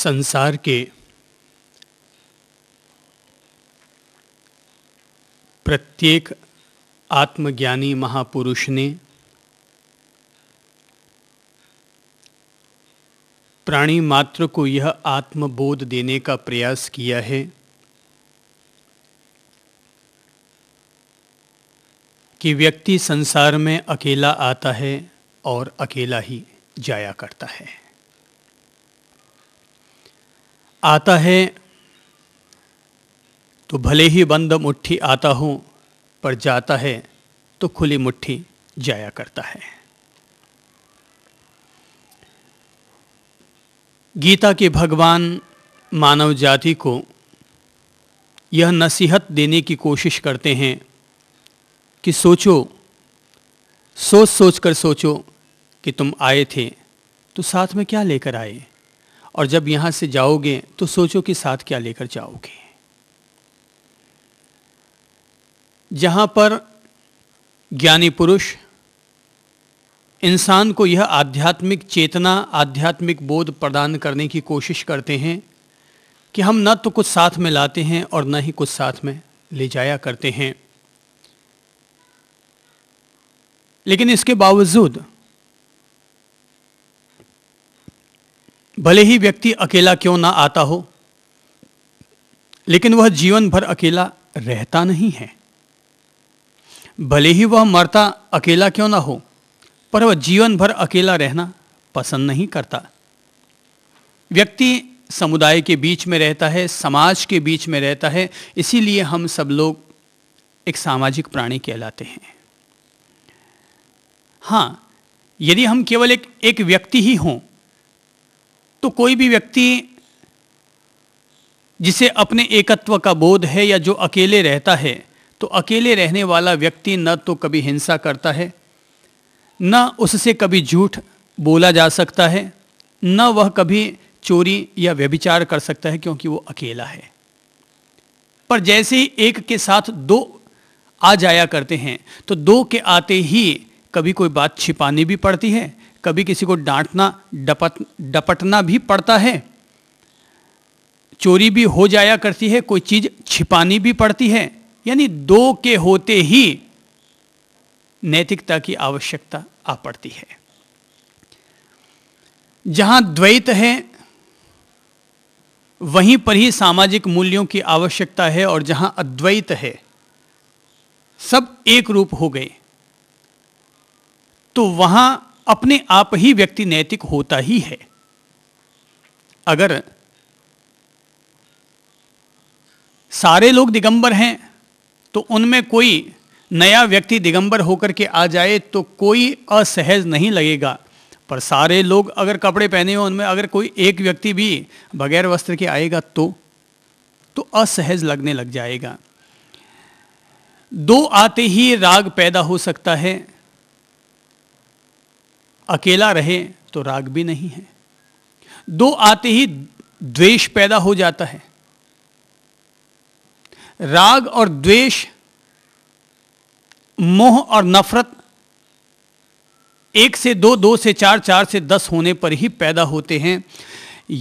संसार के प्रत्येक आत्मज्ञानी महापुरुष ने प्राणी मात्र को यह आत्मबोध देने का प्रयास किया है कि व्यक्ति संसार में अकेला आता है और अकेला ही जाया करता है आता है तो भले ही बंद मुट्ठी आता हूँ पर जाता है तो खुली मुट्ठी जाया करता है गीता के भगवान मानव जाति को यह नसीहत देने की कोशिश करते हैं कि सोचो सोच सोच कर सोचो कि तुम आए थे तो साथ में क्या लेकर आए और जब यहां से जाओगे तो सोचो कि साथ क्या लेकर जाओगे जहां पर ज्ञानी पुरुष इंसान को यह आध्यात्मिक चेतना आध्यात्मिक बोध प्रदान करने की कोशिश करते हैं कि हम न तो कुछ साथ में लाते हैं और न ही कुछ साथ में ले जाया करते हैं लेकिन इसके बावजूद भले ही व्यक्ति अकेला क्यों ना आता हो लेकिन वह जीवन भर अकेला रहता नहीं है भले ही वह मरता अकेला क्यों ना हो पर वह जीवन भर अकेला रहना पसंद नहीं करता व्यक्ति समुदाय के बीच में रहता है समाज के बीच में रहता है इसीलिए हम सब लोग एक सामाजिक प्राणी कहलाते हैं हाँ यदि हम केवल एक एक व्यक्ति ही हों तो कोई भी व्यक्ति जिसे अपने एकत्व का बोध है या जो अकेले रहता है तो अकेले रहने वाला व्यक्ति न तो कभी हिंसा करता है न उससे कभी झूठ बोला जा सकता है न वह कभी चोरी या व्यभिचार कर सकता है क्योंकि वो अकेला है पर जैसे ही एक के साथ दो आ जाया करते हैं तो दो के आते ही कभी कोई बात छिपानी भी पड़ती है कभी किसी को डांटना डपट डपटना भी पड़ता है चोरी भी हो जाया करती है कोई चीज़ छिपानी भी पड़ती है यानी दो के होते ही नैतिकता की आवश्यकता आ पड़ती है जहाँ द्वैत है वहीं पर ही सामाजिक मूल्यों की आवश्यकता है और जहाँ अद्वैत है सब एक रूप हो गए तो वहाँ अपने आप ही व्यक्ति नैतिक होता ही है अगर सारे लोग दिगंबर हैं तो उनमें कोई नया व्यक्ति दिगंबर होकर के आ जाए तो कोई असहज नहीं लगेगा पर सारे लोग अगर कपड़े पहने हो उनमें अगर कोई एक व्यक्ति भी बगैर वस्त्र के आएगा तो तो असहज लगने लग जाएगा दो आते ही राग पैदा हो सकता है अकेला रहे तो राग भी नहीं है दो आते ही द्वेष पैदा हो जाता है राग और द्वेष मोह और नफरत एक से दो दो से चार चार से दस होने पर ही पैदा होते हैं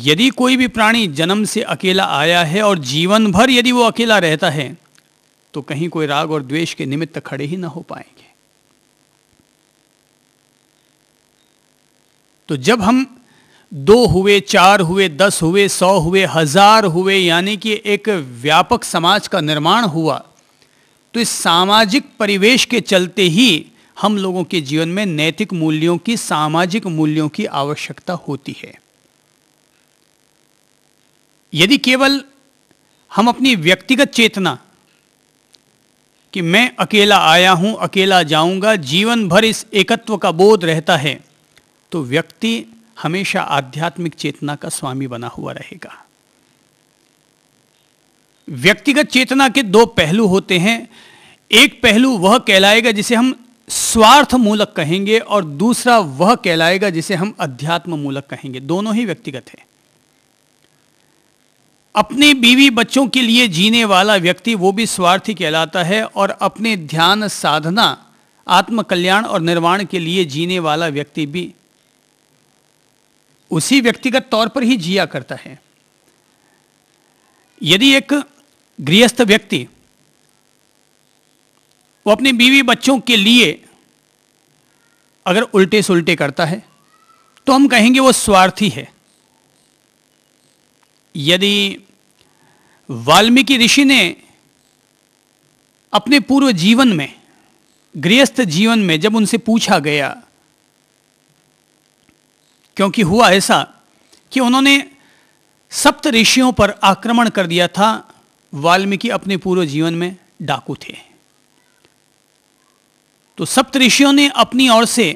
यदि कोई भी प्राणी जन्म से अकेला आया है और जीवन भर यदि वो अकेला रहता है तो कहीं कोई राग और द्वेष के निमित्त खड़े ही ना हो पाएंगे तो जब हम दो हुए चार हुए दस हुए सौ हुए हजार हुए यानी कि एक व्यापक समाज का निर्माण हुआ तो इस सामाजिक परिवेश के चलते ही हम लोगों के जीवन में नैतिक मूल्यों की सामाजिक मूल्यों की आवश्यकता होती है यदि केवल हम अपनी व्यक्तिगत चेतना कि मैं अकेला आया हूं अकेला जाऊंगा जीवन भर इस एकत्व का बोध रहता है तो व्यक्ति हमेशा आध्यात्मिक चेतना का स्वामी बना हुआ रहेगा व्यक्तिगत चेतना के दो पहलू होते हैं एक पहलू वह कहलाएगा जिसे हम स्वार्थ मूलक कहेंगे और दूसरा वह कहलाएगा जिसे हम अध्यात्म मूलक कहेंगे दोनों ही व्यक्तिगत है अपने बीवी बच्चों के लिए जीने वाला व्यक्ति वो भी स्वार्थी कहलाता है और अपने ध्यान साधना आत्मकल्याण और निर्वाण के लिए जीने वाला व्यक्ति भी उसी व्यक्तिगत तौर पर ही जिया करता है यदि एक गृहस्थ व्यक्ति वो अपनी बीवी बच्चों के लिए अगर उल्टे सुलटे करता है तो हम कहेंगे वो स्वार्थी है यदि वाल्मीकि ऋषि ने अपने पूर्व जीवन में गृहस्थ जीवन में जब उनसे पूछा गया क्योंकि हुआ ऐसा कि उन्होंने सप्त ऋषियों पर आक्रमण कर दिया था वाल्मीकि अपने पूर्व जीवन में डाकू थे तो सप्त ऋषियों ने अपनी ओर से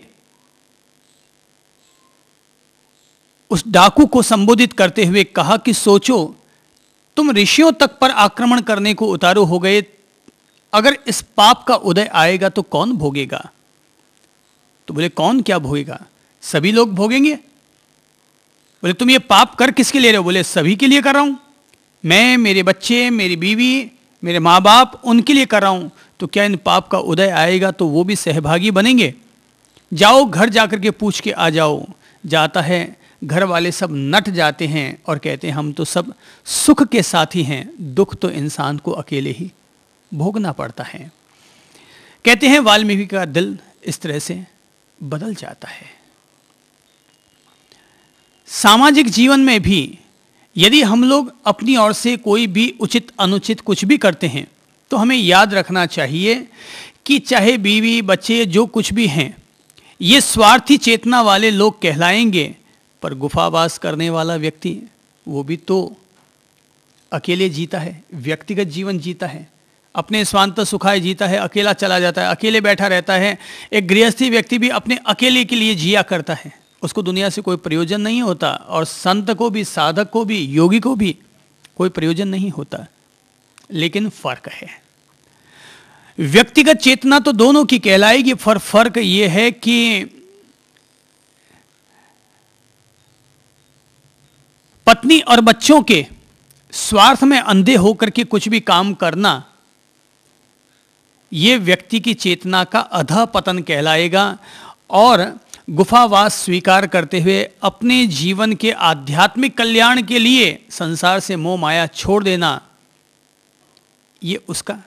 उस डाकू को संबोधित करते हुए कहा कि सोचो तुम ऋषियों तक पर आक्रमण करने को उतारू हो गए अगर इस पाप का उदय आएगा तो कौन भोगेगा तो बोले कौन क्या भोगेगा सभी लोग भोगेंगे बोले तुम ये पाप कर किसके लिए रहे हो बोले सभी के लिए कर रहा हूं मैं मेरे बच्चे मेरी बीवी मेरे माँ बाप उनके लिए कर रहा हूं तो क्या इन पाप का उदय आएगा तो वो भी सहभागी बनेंगे जाओ घर जा कर के पूछ के आ जाओ जाता है घर वाले सब नट जाते हैं और कहते हैं हम तो सब सुख के साथ ही हैं दुख तो इंसान को अकेले ही भोगना पड़ता है कहते हैं वाल्मीकि का दिल इस तरह से बदल जाता है सामाजिक जीवन में भी यदि हम लोग अपनी ओर से कोई भी उचित अनुचित कुछ भी करते हैं तो हमें याद रखना चाहिए कि चाहे बीवी बच्चे जो कुछ भी हैं ये स्वार्थी चेतना वाले लोग कहलाएंगे पर गुफावास करने वाला व्यक्ति वो भी तो अकेले जीता है व्यक्तिगत जीवन जीता है अपने स्वांत सुखाए जीता है अकेला चला जाता है अकेले बैठा रहता है एक गृहस्थी व्यक्ति भी अपने अकेले के लिए जिया करता है उसको दुनिया से कोई प्रयोजन नहीं होता और संत को भी साधक को भी योगी को भी कोई प्रयोजन नहीं होता लेकिन फर्क है व्यक्तिगत चेतना तो दोनों की कहलाएगी फर फर्क यह है कि पत्नी और बच्चों के स्वार्थ में अंधे होकर के कुछ भी काम करना यह व्यक्ति की चेतना का अधा पतन कहलाएगा और गुफावास स्वीकार करते हुए अपने जीवन के आध्यात्मिक कल्याण के लिए संसार से मोह माया छोड़ देना ये उसका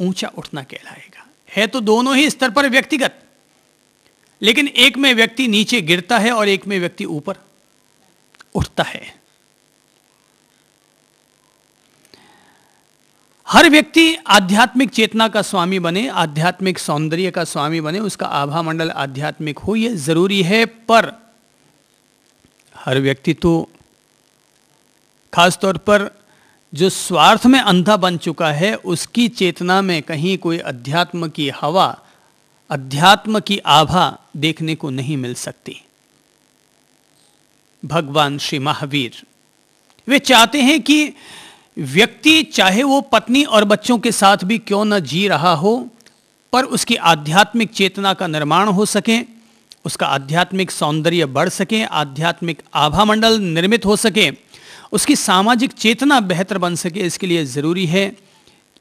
ऊंचा उठना कहलाएगा है तो दोनों ही स्तर पर व्यक्तिगत लेकिन एक में व्यक्ति नीचे गिरता है और एक में व्यक्ति ऊपर उठता है हर व्यक्ति आध्यात्मिक चेतना का स्वामी बने आध्यात्मिक सौंदर्य का स्वामी बने उसका आभा मंडल आध्यात्मिक हो यह जरूरी है पर हर व्यक्ति तो खासतौर पर जो स्वार्थ में अंधा बन चुका है उसकी चेतना में कहीं कोई अध्यात्म की हवा अध्यात्म की आभा देखने को नहीं मिल सकती भगवान श्री महावीर वे चाहते हैं कि व्यक्ति चाहे वो पत्नी और बच्चों के साथ भी क्यों न जी रहा हो पर उसकी आध्यात्मिक चेतना का निर्माण हो सके उसका आध्यात्मिक सौंदर्य बढ़ सके आध्यात्मिक आभा मंडल निर्मित हो सके उसकी सामाजिक चेतना बेहतर बन सके इसके लिए ज़रूरी है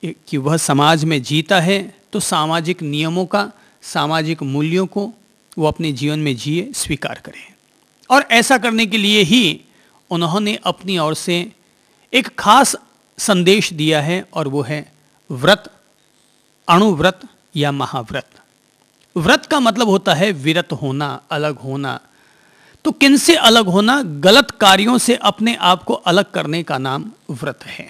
कि वह समाज में जीता है तो सामाजिक नियमों का सामाजिक मूल्यों को वो अपने जीवन में जिए स्वीकार करें और ऐसा करने के लिए ही उन्होंने अपनी ओर से एक खास संदेश दिया है और वो है व्रत अणुव्रत या महाव्रत व्रत का मतलब होता है विरत होना अलग होना तो किन से अलग होना गलत कार्यों से अपने आप को अलग करने का नाम व्रत है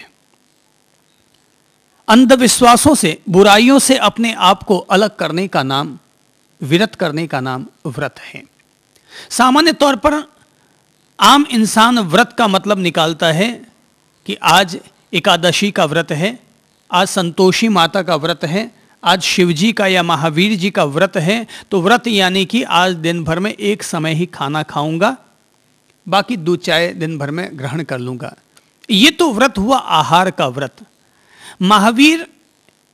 अंधविश्वासों से बुराइयों से अपने आप को अलग करने का नाम विरत करने का नाम व्रत है सामान्य तौर पर आम इंसान व्रत का मतलब निकालता है कि आज एकादशी का व्रत है आज संतोषी माता का व्रत है आज शिव जी का या महावीर जी का व्रत है तो व्रत यानी कि आज दिन भर में एक समय ही खाना खाऊंगा बाकी दो चाय दिन भर में ग्रहण कर लूंगा ये तो व्रत हुआ आहार का व्रत महावीर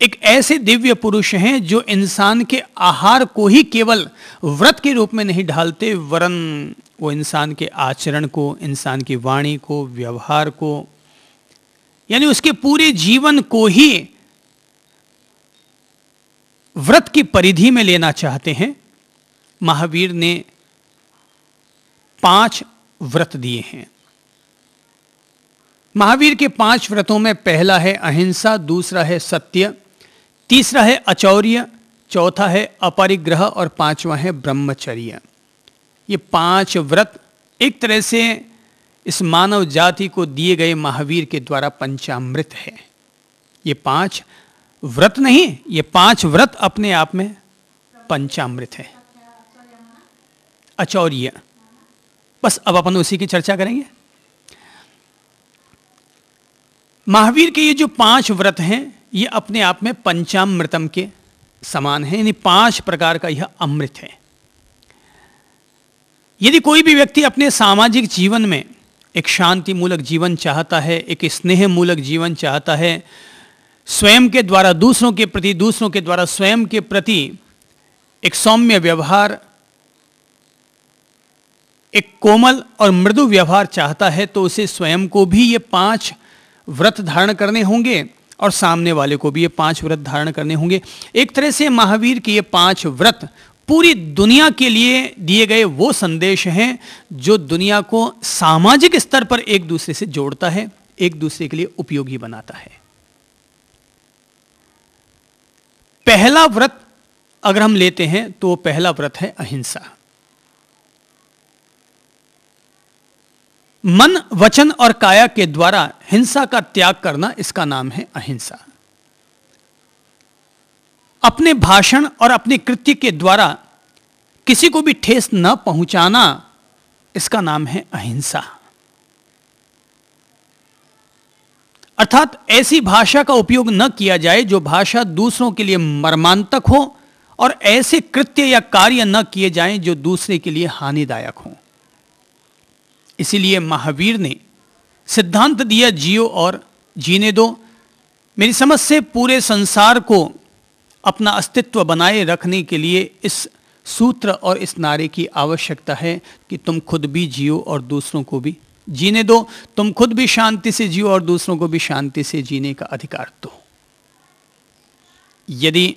एक ऐसे दिव्य पुरुष हैं जो इंसान के आहार को ही केवल व्रत के रूप में नहीं ढालते वरन वो इंसान के आचरण को इंसान की वाणी को व्यवहार को यानी उसके पूरे जीवन को ही व्रत की परिधि में लेना चाहते हैं महावीर ने पांच व्रत दिए हैं महावीर के पांच व्रतों में पहला है अहिंसा दूसरा है सत्य तीसरा है अचौर्य चौथा है अपरिग्रह और पांचवा है ब्रह्मचर्य ये पांच व्रत एक तरह से इस मानव जाति को दिए गए महावीर के द्वारा पंचामृत है ये पांच व्रत नहीं ये पांच व्रत अपने आप में पंचामृत है अचौर्य अच्छा, बस अब अपन उसी की चर्चा करेंगे महावीर के ये जो पांच व्रत हैं ये अपने आप में पंचामृतम के समान है यानी पांच प्रकार का यह अमृत है यदि कोई भी व्यक्ति अपने सामाजिक जीवन में एक शांति मूलक जीवन चाहता है एक स्नेह मूलक जीवन चाहता है स्वयं के द्वारा दूसरों के प्रति दूसरों के द्वारा स्वयं के प्रति एक सौम्य व्यवहार एक कोमल और मृदु व्यवहार चाहता है तो उसे स्वयं को भी ये पांच व्रत धारण करने होंगे और सामने वाले को भी ये पांच व्रत धारण करने होंगे एक तरह से महावीर के ये पांच व्रत पूरी दुनिया के लिए दिए गए वो संदेश हैं जो दुनिया को सामाजिक स्तर पर एक दूसरे से जोड़ता है एक दूसरे के लिए उपयोगी बनाता है पहला व्रत अगर हम लेते हैं तो पहला व्रत है अहिंसा मन वचन और काया के द्वारा हिंसा का त्याग करना इसका नाम है अहिंसा अपने भाषण और अपने कृत्य के द्वारा किसी को भी ठेस न पहुंचाना इसका नाम है अहिंसा अर्थात ऐसी भाषा का उपयोग न किया जाए जो भाषा दूसरों के लिए मर्मांतक हो और ऐसे कृत्य या कार्य न किए जाएं जो दूसरे के लिए हानिदायक हो इसीलिए महावीर ने सिद्धांत दिया जियो और जीने दो मेरी समझ से पूरे संसार को अपना अस्तित्व बनाए रखने के लिए इस सूत्र और इस नारे की आवश्यकता है कि तुम खुद भी जियो और दूसरों को भी जीने दो तुम खुद भी शांति से जियो और दूसरों को भी शांति से जीने का अधिकार दो यदि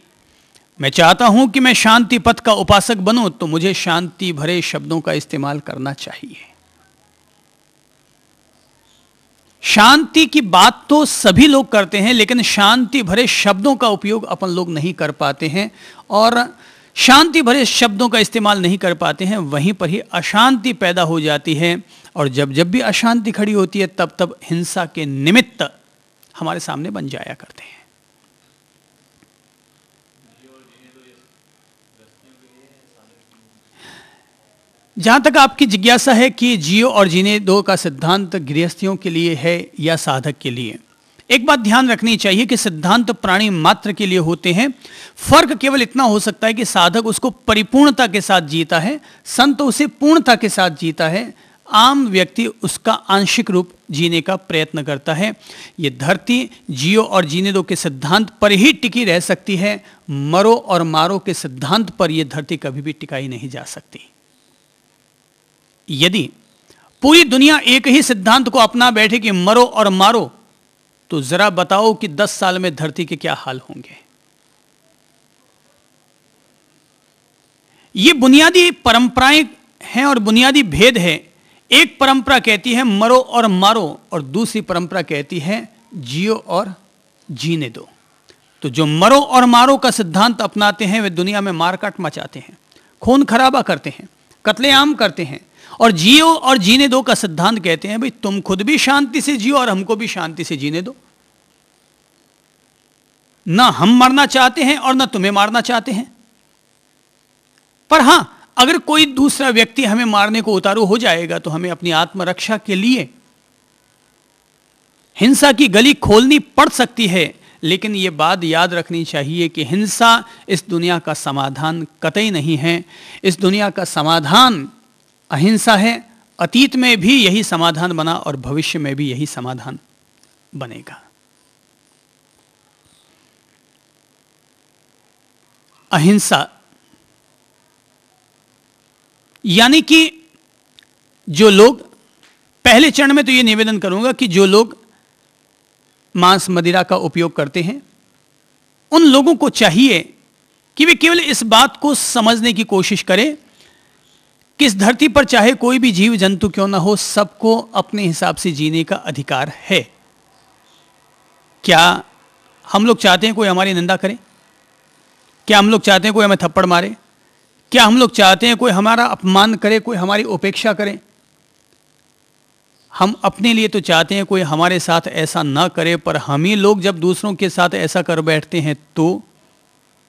मैं चाहता हूं कि मैं शांति पथ का उपासक बनूं तो मुझे शांति भरे शब्दों का इस्तेमाल करना चाहिए शांति की बात तो सभी लोग करते हैं लेकिन शांति भरे शब्दों का उपयोग अपन लोग नहीं कर पाते हैं और शांति भरे शब्दों का इस्तेमाल नहीं कर पाते हैं वहीं पर ही अशांति पैदा हो जाती है और जब जब भी अशांति खड़ी होती है तब तब हिंसा के निमित्त हमारे सामने बन जाया करते हैं जहाँ तक आपकी जिज्ञासा है कि जियो और जीने दो का सिद्धांत गृहस्थियों के लिए है या साधक के लिए एक बात ध्यान रखनी चाहिए कि सिद्धांत प्राणी मात्र के लिए होते हैं फर्क केवल इतना हो सकता है कि साधक उसको परिपूर्णता के साथ जीता है संत उसे पूर्णता के साथ जीता है आम व्यक्ति उसका आंशिक रूप जीने का प्रयत्न करता है ये धरती जियो और जीने दो के सिद्धांत पर ही टिकी रह सकती है मरो और मारो के सिद्धांत पर यह धरती कभी भी टिकाई नहीं जा सकती यदि पूरी दुनिया एक ही सिद्धांत को अपना बैठे कि मरो और मारो तो जरा बताओ कि दस साल में धरती के क्या हाल होंगे ये बुनियादी परंपराएं हैं और बुनियादी भेद है एक परंपरा कहती है मरो और मारो और दूसरी परंपरा कहती है जियो और जीने दो तो जो मरो और मारो का सिद्धांत अपनाते हैं वे दुनिया में मारकाट मचाते हैं खून खराबा करते हैं कत्लेआम करते हैं और जियो और जीने दो का सिद्धांत कहते हैं भाई तुम खुद भी शांति से जियो और हमको भी शांति से जीने दो ना हम मरना चाहते हैं और ना तुम्हें मारना चाहते हैं पर हां अगर कोई दूसरा व्यक्ति हमें मारने को उतारू हो जाएगा तो हमें अपनी आत्मरक्षा के लिए हिंसा की गली खोलनी पड़ सकती है लेकिन यह बात याद रखनी चाहिए कि हिंसा इस दुनिया का समाधान कतई नहीं है इस दुनिया का समाधान अहिंसा है अतीत में भी यही समाधान बना और भविष्य में भी यही समाधान बनेगा अहिंसा यानी कि जो लोग पहले चरण में तो यह निवेदन करूंगा कि जो लोग मांस मदिरा का उपयोग करते हैं उन लोगों को चाहिए कि वे केवल इस बात को समझने की कोशिश करें किस धरती पर चाहे कोई भी जीव जंतु क्यों ना हो सबको अपने हिसाब से जीने का अधिकार है क्या हम लोग चाहते हैं कोई हमारी निंदा करे क्या हम लोग चाहते हैं कोई हमें थप्पड़ मारे क्या हम लोग चाहते हैं कोई हमारा अपमान करे कोई हमारी उपेक्षा करे हम अपने लिए तो चाहते हैं कोई हमारे साथ ऐसा ना करे पर हम ही लोग जब दूसरों के साथ ऐसा कर बैठते हैं तो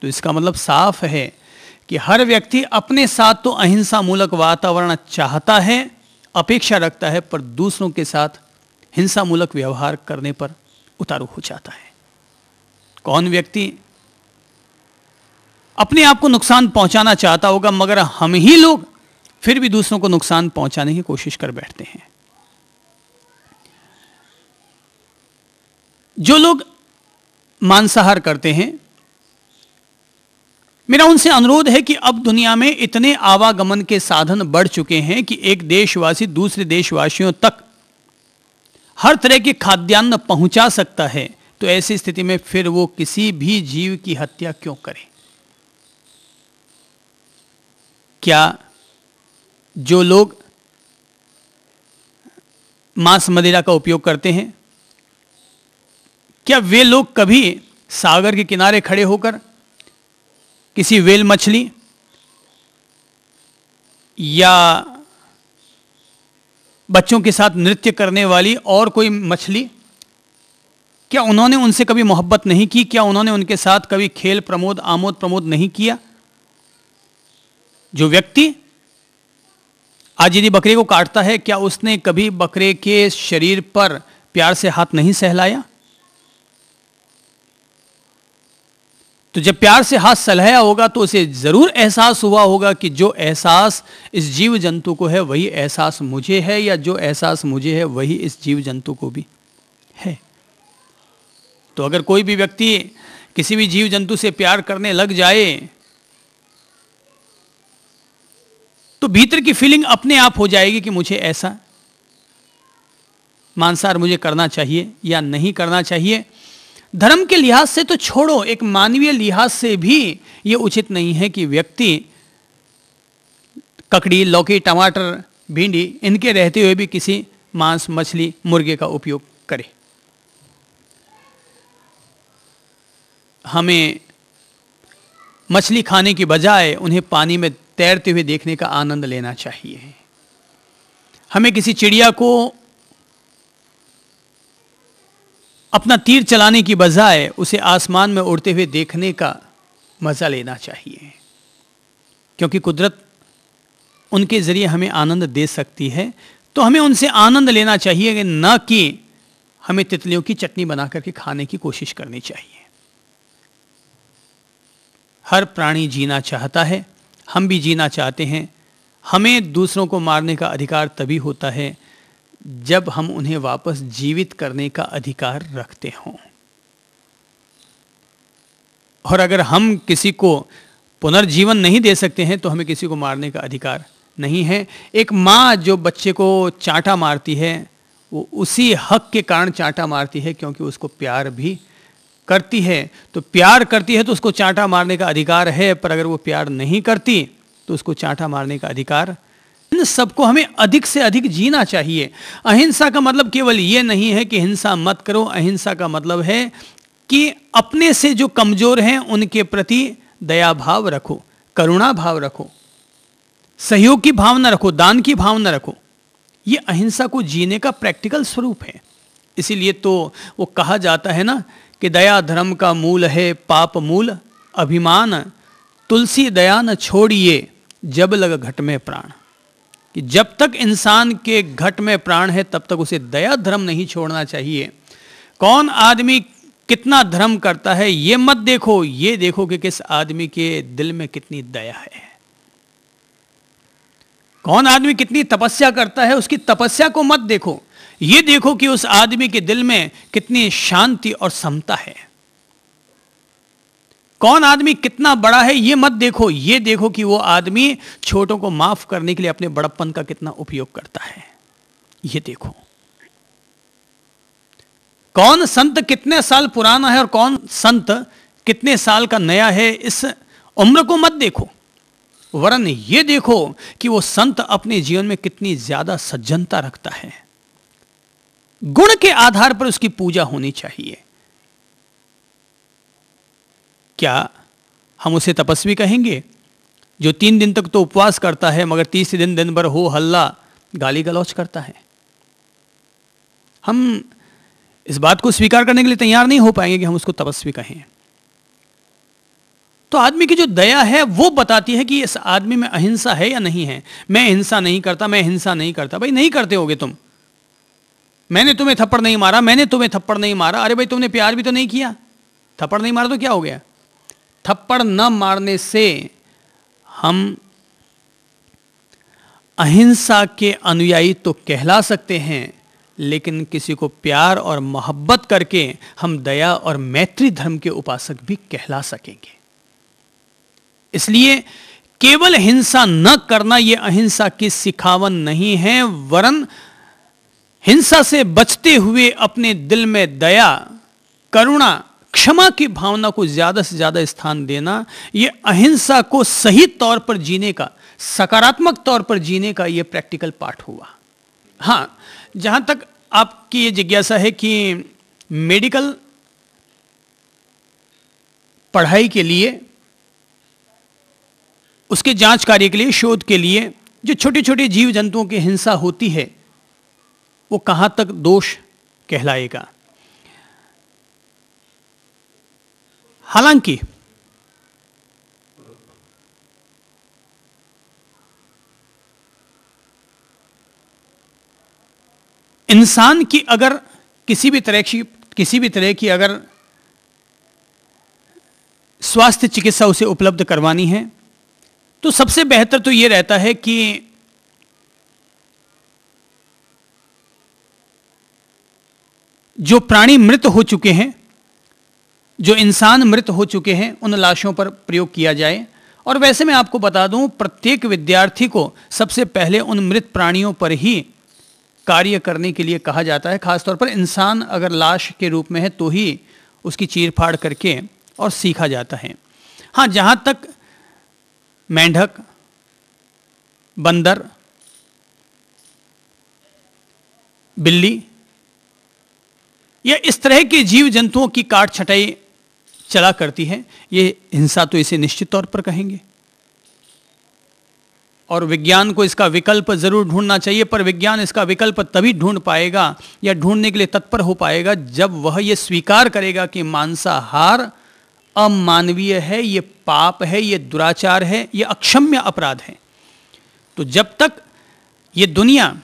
तो इसका मतलब साफ है कि हर व्यक्ति अपने साथ तो अहिंसा मूलक वातावरण चाहता है अपेक्षा रखता है पर दूसरों के साथ हिंसा मूलक व्यवहार करने पर उतारू हो जाता है कौन व्यक्ति अपने आप को नुकसान पहुंचाना चाहता होगा मगर हम ही लोग फिर भी दूसरों को नुकसान पहुंचाने की कोशिश कर बैठते हैं जो लोग मांसाहार करते हैं मेरा उनसे अनुरोध है कि अब दुनिया में इतने आवागमन के साधन बढ़ चुके हैं कि एक देशवासी दूसरे देशवासियों तक हर तरह के खाद्यान्न पहुंचा सकता है तो ऐसी स्थिति में फिर वो किसी भी जीव की हत्या क्यों करे क्या जो लोग मांस मदिरा का उपयोग करते हैं क्या वे लोग कभी सागर के किनारे खड़े होकर किसी वेल मछली या बच्चों के साथ नृत्य करने वाली और कोई मछली क्या उन्होंने उनसे कभी मोहब्बत नहीं की क्या उन्होंने उनके साथ कभी खेल प्रमोद आमोद प्रमोद नहीं किया जो व्यक्ति आज यदि बकरे को काटता है क्या उसने कभी बकरे के शरीर पर प्यार से हाथ नहीं सहलाया तो जब प्यार से हाथ सलहाया होगा तो उसे ज़रूर एहसास हुआ होगा कि जो एहसास इस जीव जंतु को है वही एहसास मुझे है या जो एहसास मुझे है वही इस जीव जंतु को भी है तो अगर कोई भी व्यक्ति किसी भी जीव जंतु से प्यार करने लग जाए तो भीतर की फीलिंग अपने आप हो जाएगी कि मुझे ऐसा मांसाहार मुझे करना चाहिए या नहीं करना चाहिए धर्म के लिहाज से तो छोड़ो एक मानवीय लिहाज से भी ये उचित नहीं है कि व्यक्ति ककड़ी लौकी टमाटर भिंडी इनके रहते हुए भी किसी मांस मछली मुर्गे का उपयोग करे हमें मछली खाने की बजाय उन्हें पानी में तैरते हुए देखने का आनंद लेना चाहिए हमें किसी चिड़िया को अपना तीर चलाने की बजाय उसे आसमान में उड़ते हुए देखने का मज़ा लेना चाहिए क्योंकि कुदरत उनके ज़रिए हमें आनंद दे सकती है तो हमें उनसे आनंद लेना चाहिए न कि हमें तितलियों की चटनी बना करके खाने की कोशिश करनी चाहिए हर प्राणी जीना चाहता है हम भी जीना चाहते हैं हमें दूसरों को मारने का अधिकार तभी होता है जब हम उन्हें वापस जीवित करने का अधिकार रखते हों और अगर हम किसी को पुनर्जीवन नहीं दे सकते हैं तो हमें किसी को मारने का अधिकार नहीं है एक माँ जो बच्चे को चांटा मारती है वो उसी हक के कारण चांटा मारती है क्योंकि उसको प्यार भी करती है तो प्यार करती है तो उसको चांटा मारने का अधिकार है पर अगर वो प्यार नहीं करती तो उसको चांटा मारने का अधिकार इन सबको हमें अधिक से अधिक जीना चाहिए अहिंसा का मतलब केवल ये नहीं है कि हिंसा मत करो अहिंसा का मतलब है कि अपने से जो कमजोर हैं उनके प्रति दया भाव रखो करुणा भाव रखो सहयोग की भावना रखो दान की भावना रखो ये अहिंसा को जीने का प्रैक्टिकल स्वरूप है इसीलिए तो वो कहा जाता है ना कि दया धर्म का मूल है पाप मूल अभिमान तुलसी दया न छोड़िए जब लग घट में प्राण कि जब तक इंसान के घट में प्राण है तब तक उसे दया धर्म नहीं छोड़ना चाहिए कौन आदमी कितना धर्म करता है ये मत देखो ये देखो कि किस आदमी के दिल में कितनी दया है कौन आदमी कितनी तपस्या करता है उसकी तपस्या को मत देखो ये देखो कि उस आदमी के दिल में कितनी शांति और समता है कौन आदमी कितना बड़ा है ये मत देखो ये देखो कि वो आदमी छोटों को माफ करने के लिए अपने बड़प्पन का कितना उपयोग करता है ये देखो कौन संत कितने साल पुराना है और कौन संत कितने साल का नया है इस उम्र को मत देखो वरन ये देखो कि वो संत अपने जीवन में कितनी ज्यादा सज्जनता रखता है गुण के आधार पर उसकी पूजा होनी चाहिए क्या हम उसे तपस्वी कहेंगे जो तीन दिन तक तो उपवास करता है मगर तीसरे दिन दिन भर हो हल्ला गाली गलौच करता है हम इस बात को स्वीकार करने के लिए तैयार नहीं हो पाएंगे कि हम उसको तपस्वी कहें तो आदमी की जो दया है वो बताती है कि इस आदमी में अहिंसा है या नहीं है मैं हिंसा नहीं करता मैं हिंसा नहीं करता भाई नहीं करते होगे तुम मैंने तुम्हें थप्पड़ नहीं मारा मैंने तुम्हें थप्पड़ नहीं मारा अरे भाई तुमने प्यार भी तो नहीं किया थप्पड़ नहीं मारा तो क्या हो गया थप्पड़ न मारने से हम अहिंसा के अनुयायी तो कहला सकते हैं लेकिन किसी को प्यार और मोहब्बत करके हम दया और मैत्री धर्म के उपासक भी कहला सकेंगे इसलिए केवल हिंसा न करना यह अहिंसा की सिखावन नहीं है वरन हिंसा से बचते हुए अपने दिल में दया करुणा क्षमा की भावना को ज़्यादा से ज़्यादा स्थान देना यह अहिंसा को सही तौर पर जीने का सकारात्मक तौर पर जीने का यह प्रैक्टिकल पार्ट हुआ हाँ जहां तक आपकी ये जिज्ञासा है कि मेडिकल पढ़ाई के लिए उसके जांच कार्य के लिए शोध के लिए जो छोटे छोटे जीव जंतुओं की हिंसा होती है वो कहां तक दोष कहलाएगा हालांकि इंसान की अगर किसी भी तरह की किसी भी तरह की अगर स्वास्थ्य चिकित्सा उसे उपलब्ध करवानी है तो सबसे बेहतर तो यह रहता है कि जो प्राणी मृत हो चुके हैं जो इंसान मृत हो चुके हैं उन लाशों पर प्रयोग किया जाए और वैसे मैं आपको बता दूं प्रत्येक विद्यार्थी को सबसे पहले उन मृत प्राणियों पर ही कार्य करने के लिए कहा जाता है खासतौर पर इंसान अगर लाश के रूप में है तो ही उसकी चीर फाड़ करके और सीखा जाता है हाँ जहाँ तक मेंढक बंदर बिल्ली या इस तरह के जीव जंतुओं की काट छटाई चला करती है ये हिंसा तो इसे निश्चित तौर पर कहेंगे और विज्ञान को इसका विकल्प जरूर ढूंढना चाहिए पर विज्ञान इसका विकल्प तभी ढूंढ पाएगा या ढूंढने के लिए तत्पर हो पाएगा जब वह यह स्वीकार करेगा कि मांसाहार अमानवीय है ये पाप है ये दुराचार है ये अक्षम्य अपराध है तो जब तक ये दुनिया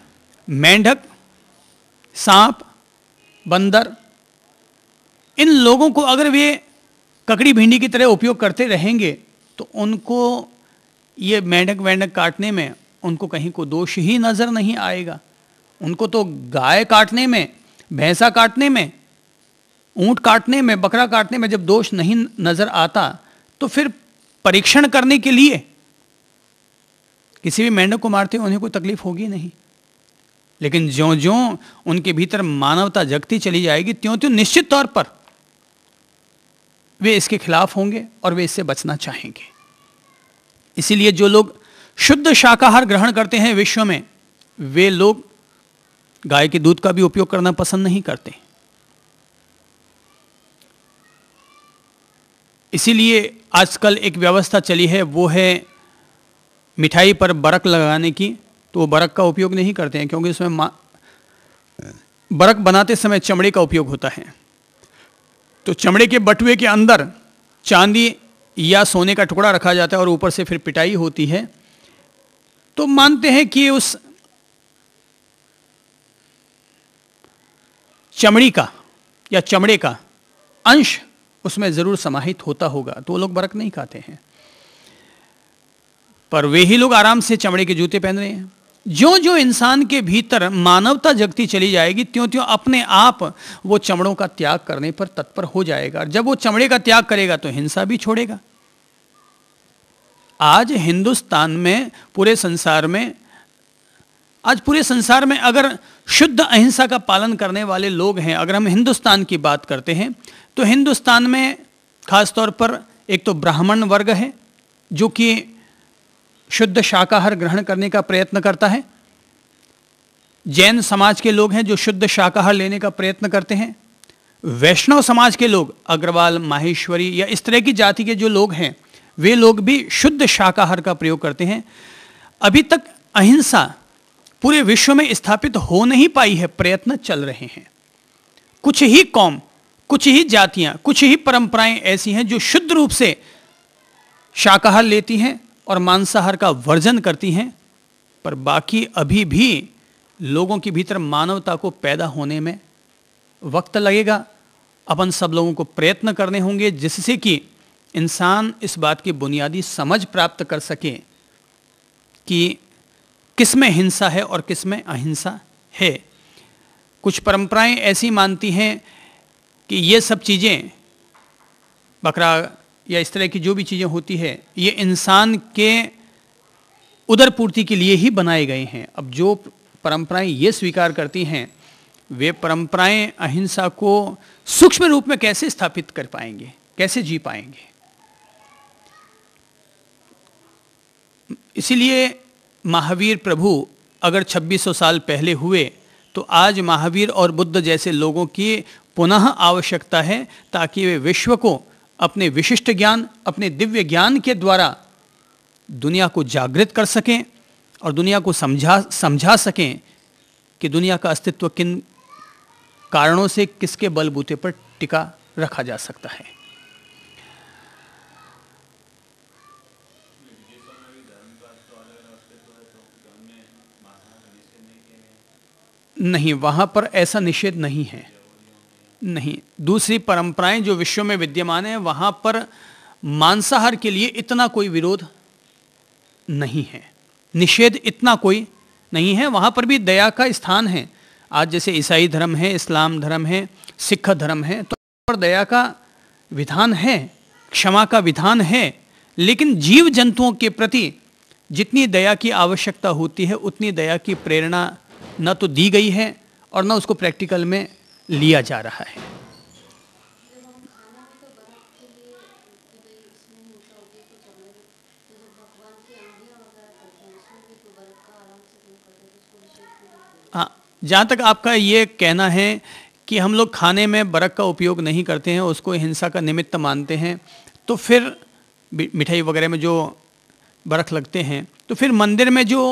मेंढक सांप बंदर इन लोगों को अगर वे ककड़ी भिंडी की तरह उपयोग करते रहेंगे तो उनको ये मेंढक वेंढक काटने में उनको कहीं को दोष ही नज़र नहीं आएगा उनको तो गाय काटने में भैंसा काटने में ऊँट काटने में बकरा काटने में जब दोष नहीं नज़र आता तो फिर परीक्षण करने के लिए किसी भी मेंढक को मारते उन्हें कोई तकलीफ होगी नहीं लेकिन ज्यों ज्यों उनके भीतर मानवता जगती चली जाएगी त्यों त्यों निश्चित तौर पर वे इसके खिलाफ होंगे और वे इससे बचना चाहेंगे इसीलिए जो लोग शुद्ध शाकाहार ग्रहण करते हैं विश्व में वे लोग गाय के दूध का भी उपयोग करना पसंद नहीं करते इसीलिए आजकल एक व्यवस्था चली है वो है मिठाई पर बरक लगाने की तो वो बरक का उपयोग नहीं करते हैं क्योंकि उसमें बरक बनाते समय चमड़े का उपयोग होता है तो चमड़े के बटुए के अंदर चांदी या सोने का टुकड़ा रखा जाता है और ऊपर से फिर पिटाई होती है तो मानते हैं कि उस चमड़ी का या चमड़े का अंश उसमें ज़रूर समाहित होता होगा तो वो लोग बरक नहीं खाते हैं पर वे ही लोग आराम से चमड़े के जूते पहन रहे हैं जो जो इंसान के भीतर मानवता जगती चली जाएगी त्यों त्यों अपने आप वो चमड़ों का त्याग करने पर तत्पर हो जाएगा और जब वो चमड़े का त्याग करेगा तो हिंसा भी छोड़ेगा आज हिंदुस्तान में पूरे संसार में आज पूरे संसार में अगर शुद्ध अहिंसा का पालन करने वाले लोग हैं अगर हम हिंदुस्तान की बात करते हैं तो हिंदुस्तान में खासतौर पर एक तो ब्राह्मण वर्ग है जो कि शुद्ध शाकाहार ग्रहण करने का प्रयत्न करता है जैन समाज के लोग हैं जो शुद्ध शाकाहार लेने का प्रयत्न करते हैं वैष्णव समाज के लोग अग्रवाल माहेश्वरी या इस तरह की जाति के जो लोग हैं वे लोग भी शुद्ध शाकाहार का प्रयोग करते हैं अभी तक अहिंसा पूरे विश्व में स्थापित हो नहीं पाई है प्रयत्न चल रहे हैं कुछ ही कौम कुछ ही जातियां कुछ ही परंपराएं ऐसी हैं जो शुद्ध रूप से शाकाहार लेती हैं और मांसाहार का वर्जन करती हैं पर बाकी अभी भी लोगों के भीतर मानवता को पैदा होने में वक्त लगेगा अपन सब लोगों को प्रयत्न करने होंगे जिससे कि इंसान इस बात की बुनियादी समझ प्राप्त कर सके कि किस में हिंसा है और किस में अहिंसा है कुछ परंपराएं ऐसी मानती हैं कि ये सब चीज़ें बकरा या इस तरह की जो भी चीज़ें होती है ये इंसान के उदर पूर्ति के लिए ही बनाए गए हैं अब जो परंपराएं ये स्वीकार करती हैं वे परंपराएं अहिंसा को सूक्ष्म रूप में कैसे स्थापित कर पाएंगे कैसे जी पाएंगे इसीलिए महावीर प्रभु अगर 2600 साल पहले हुए तो आज महावीर और बुद्ध जैसे लोगों की पुनः आवश्यकता है ताकि वे विश्व को अपने विशिष्ट ज्ञान अपने दिव्य ज्ञान के द्वारा दुनिया को जागृत कर सकें और दुनिया को समझा समझा सकें कि दुनिया का अस्तित्व किन कारणों से किसके बलबूते पर टिका रखा जा सकता है नहीं वहां पर ऐसा निषेध नहीं है नहीं दूसरी परंपराएं जो विश्व में विद्यमान हैं वहाँ पर मांसाहार के लिए इतना कोई विरोध नहीं है निषेध इतना कोई नहीं है वहाँ पर भी दया का स्थान है आज जैसे ईसाई धर्म है इस्लाम धर्म है सिख धर्म है तो पर दया का विधान है क्षमा का विधान है लेकिन जीव जंतुओं के प्रति जितनी दया की आवश्यकता होती है उतनी दया की प्रेरणा न तो दी गई है और न उसको प्रैक्टिकल में लिया जा रहा है हाँ जहाँ तक आपका ये कहना है कि हम लोग खाने में बरक का उपयोग नहीं करते हैं उसको हिंसा का निमित्त मानते हैं तो फिर मिठाई वगैरह में जो बरख लगते हैं तो फिर मंदिर में जो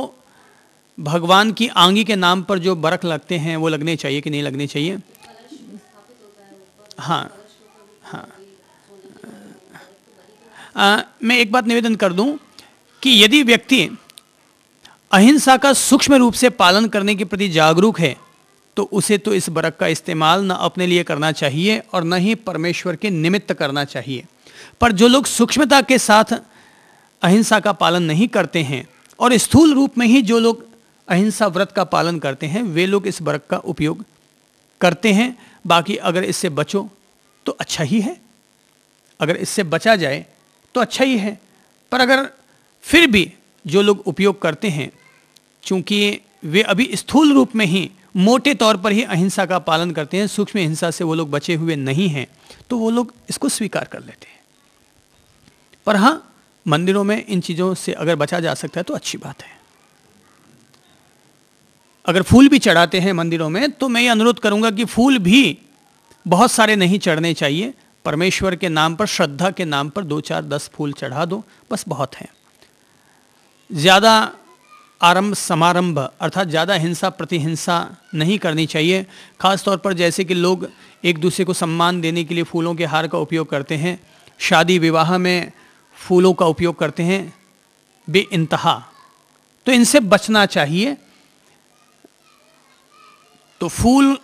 भगवान की आंगी के नाम पर जो बरख लगते हैं वो लगने चाहिए कि नहीं लगने चाहिए हाँ हाँ आ, मैं एक बात निवेदन कर दूं कि यदि व्यक्ति अहिंसा का सूक्ष्म रूप से पालन करने के प्रति जागरूक है तो उसे तो इस बरक का इस्तेमाल न अपने लिए करना चाहिए और न ही परमेश्वर के निमित्त करना चाहिए पर जो लोग सूक्ष्मता के साथ अहिंसा का पालन नहीं करते हैं और स्थूल रूप में ही जो लोग अहिंसा व्रत का पालन करते हैं वे लोग इस बरक का उपयोग करते हैं बाकी अगर इससे बचो तो अच्छा ही है अगर इससे बचा जाए तो अच्छा ही है पर अगर फिर भी जो लोग उपयोग करते हैं चूँकि वे अभी स्थूल रूप में ही मोटे तौर पर ही अहिंसा का पालन करते हैं सूक्ष्म हिंसा से वो लोग बचे हुए नहीं हैं तो वो लोग इसको स्वीकार कर लेते हैं पर हाँ मंदिरों में इन चीज़ों से अगर बचा जा सकता है तो अच्छी बात है अगर फूल भी चढ़ाते हैं मंदिरों में तो मैं ये अनुरोध करूँगा कि फूल भी बहुत सारे नहीं चढ़ने चाहिए परमेश्वर के नाम पर श्रद्धा के नाम पर दो चार दस फूल चढ़ा दो बस बहुत हैं ज़्यादा आरंभ समारंभ अर्थात ज़्यादा हिंसा प्रतिहिंसा नहीं करनी चाहिए खासतौर पर जैसे कि लोग एक दूसरे को सम्मान देने के लिए फूलों के हार का उपयोग करते हैं शादी विवाह में फूलों का उपयोग करते हैं बे इंतहा तो इनसे बचना चाहिए तो फूल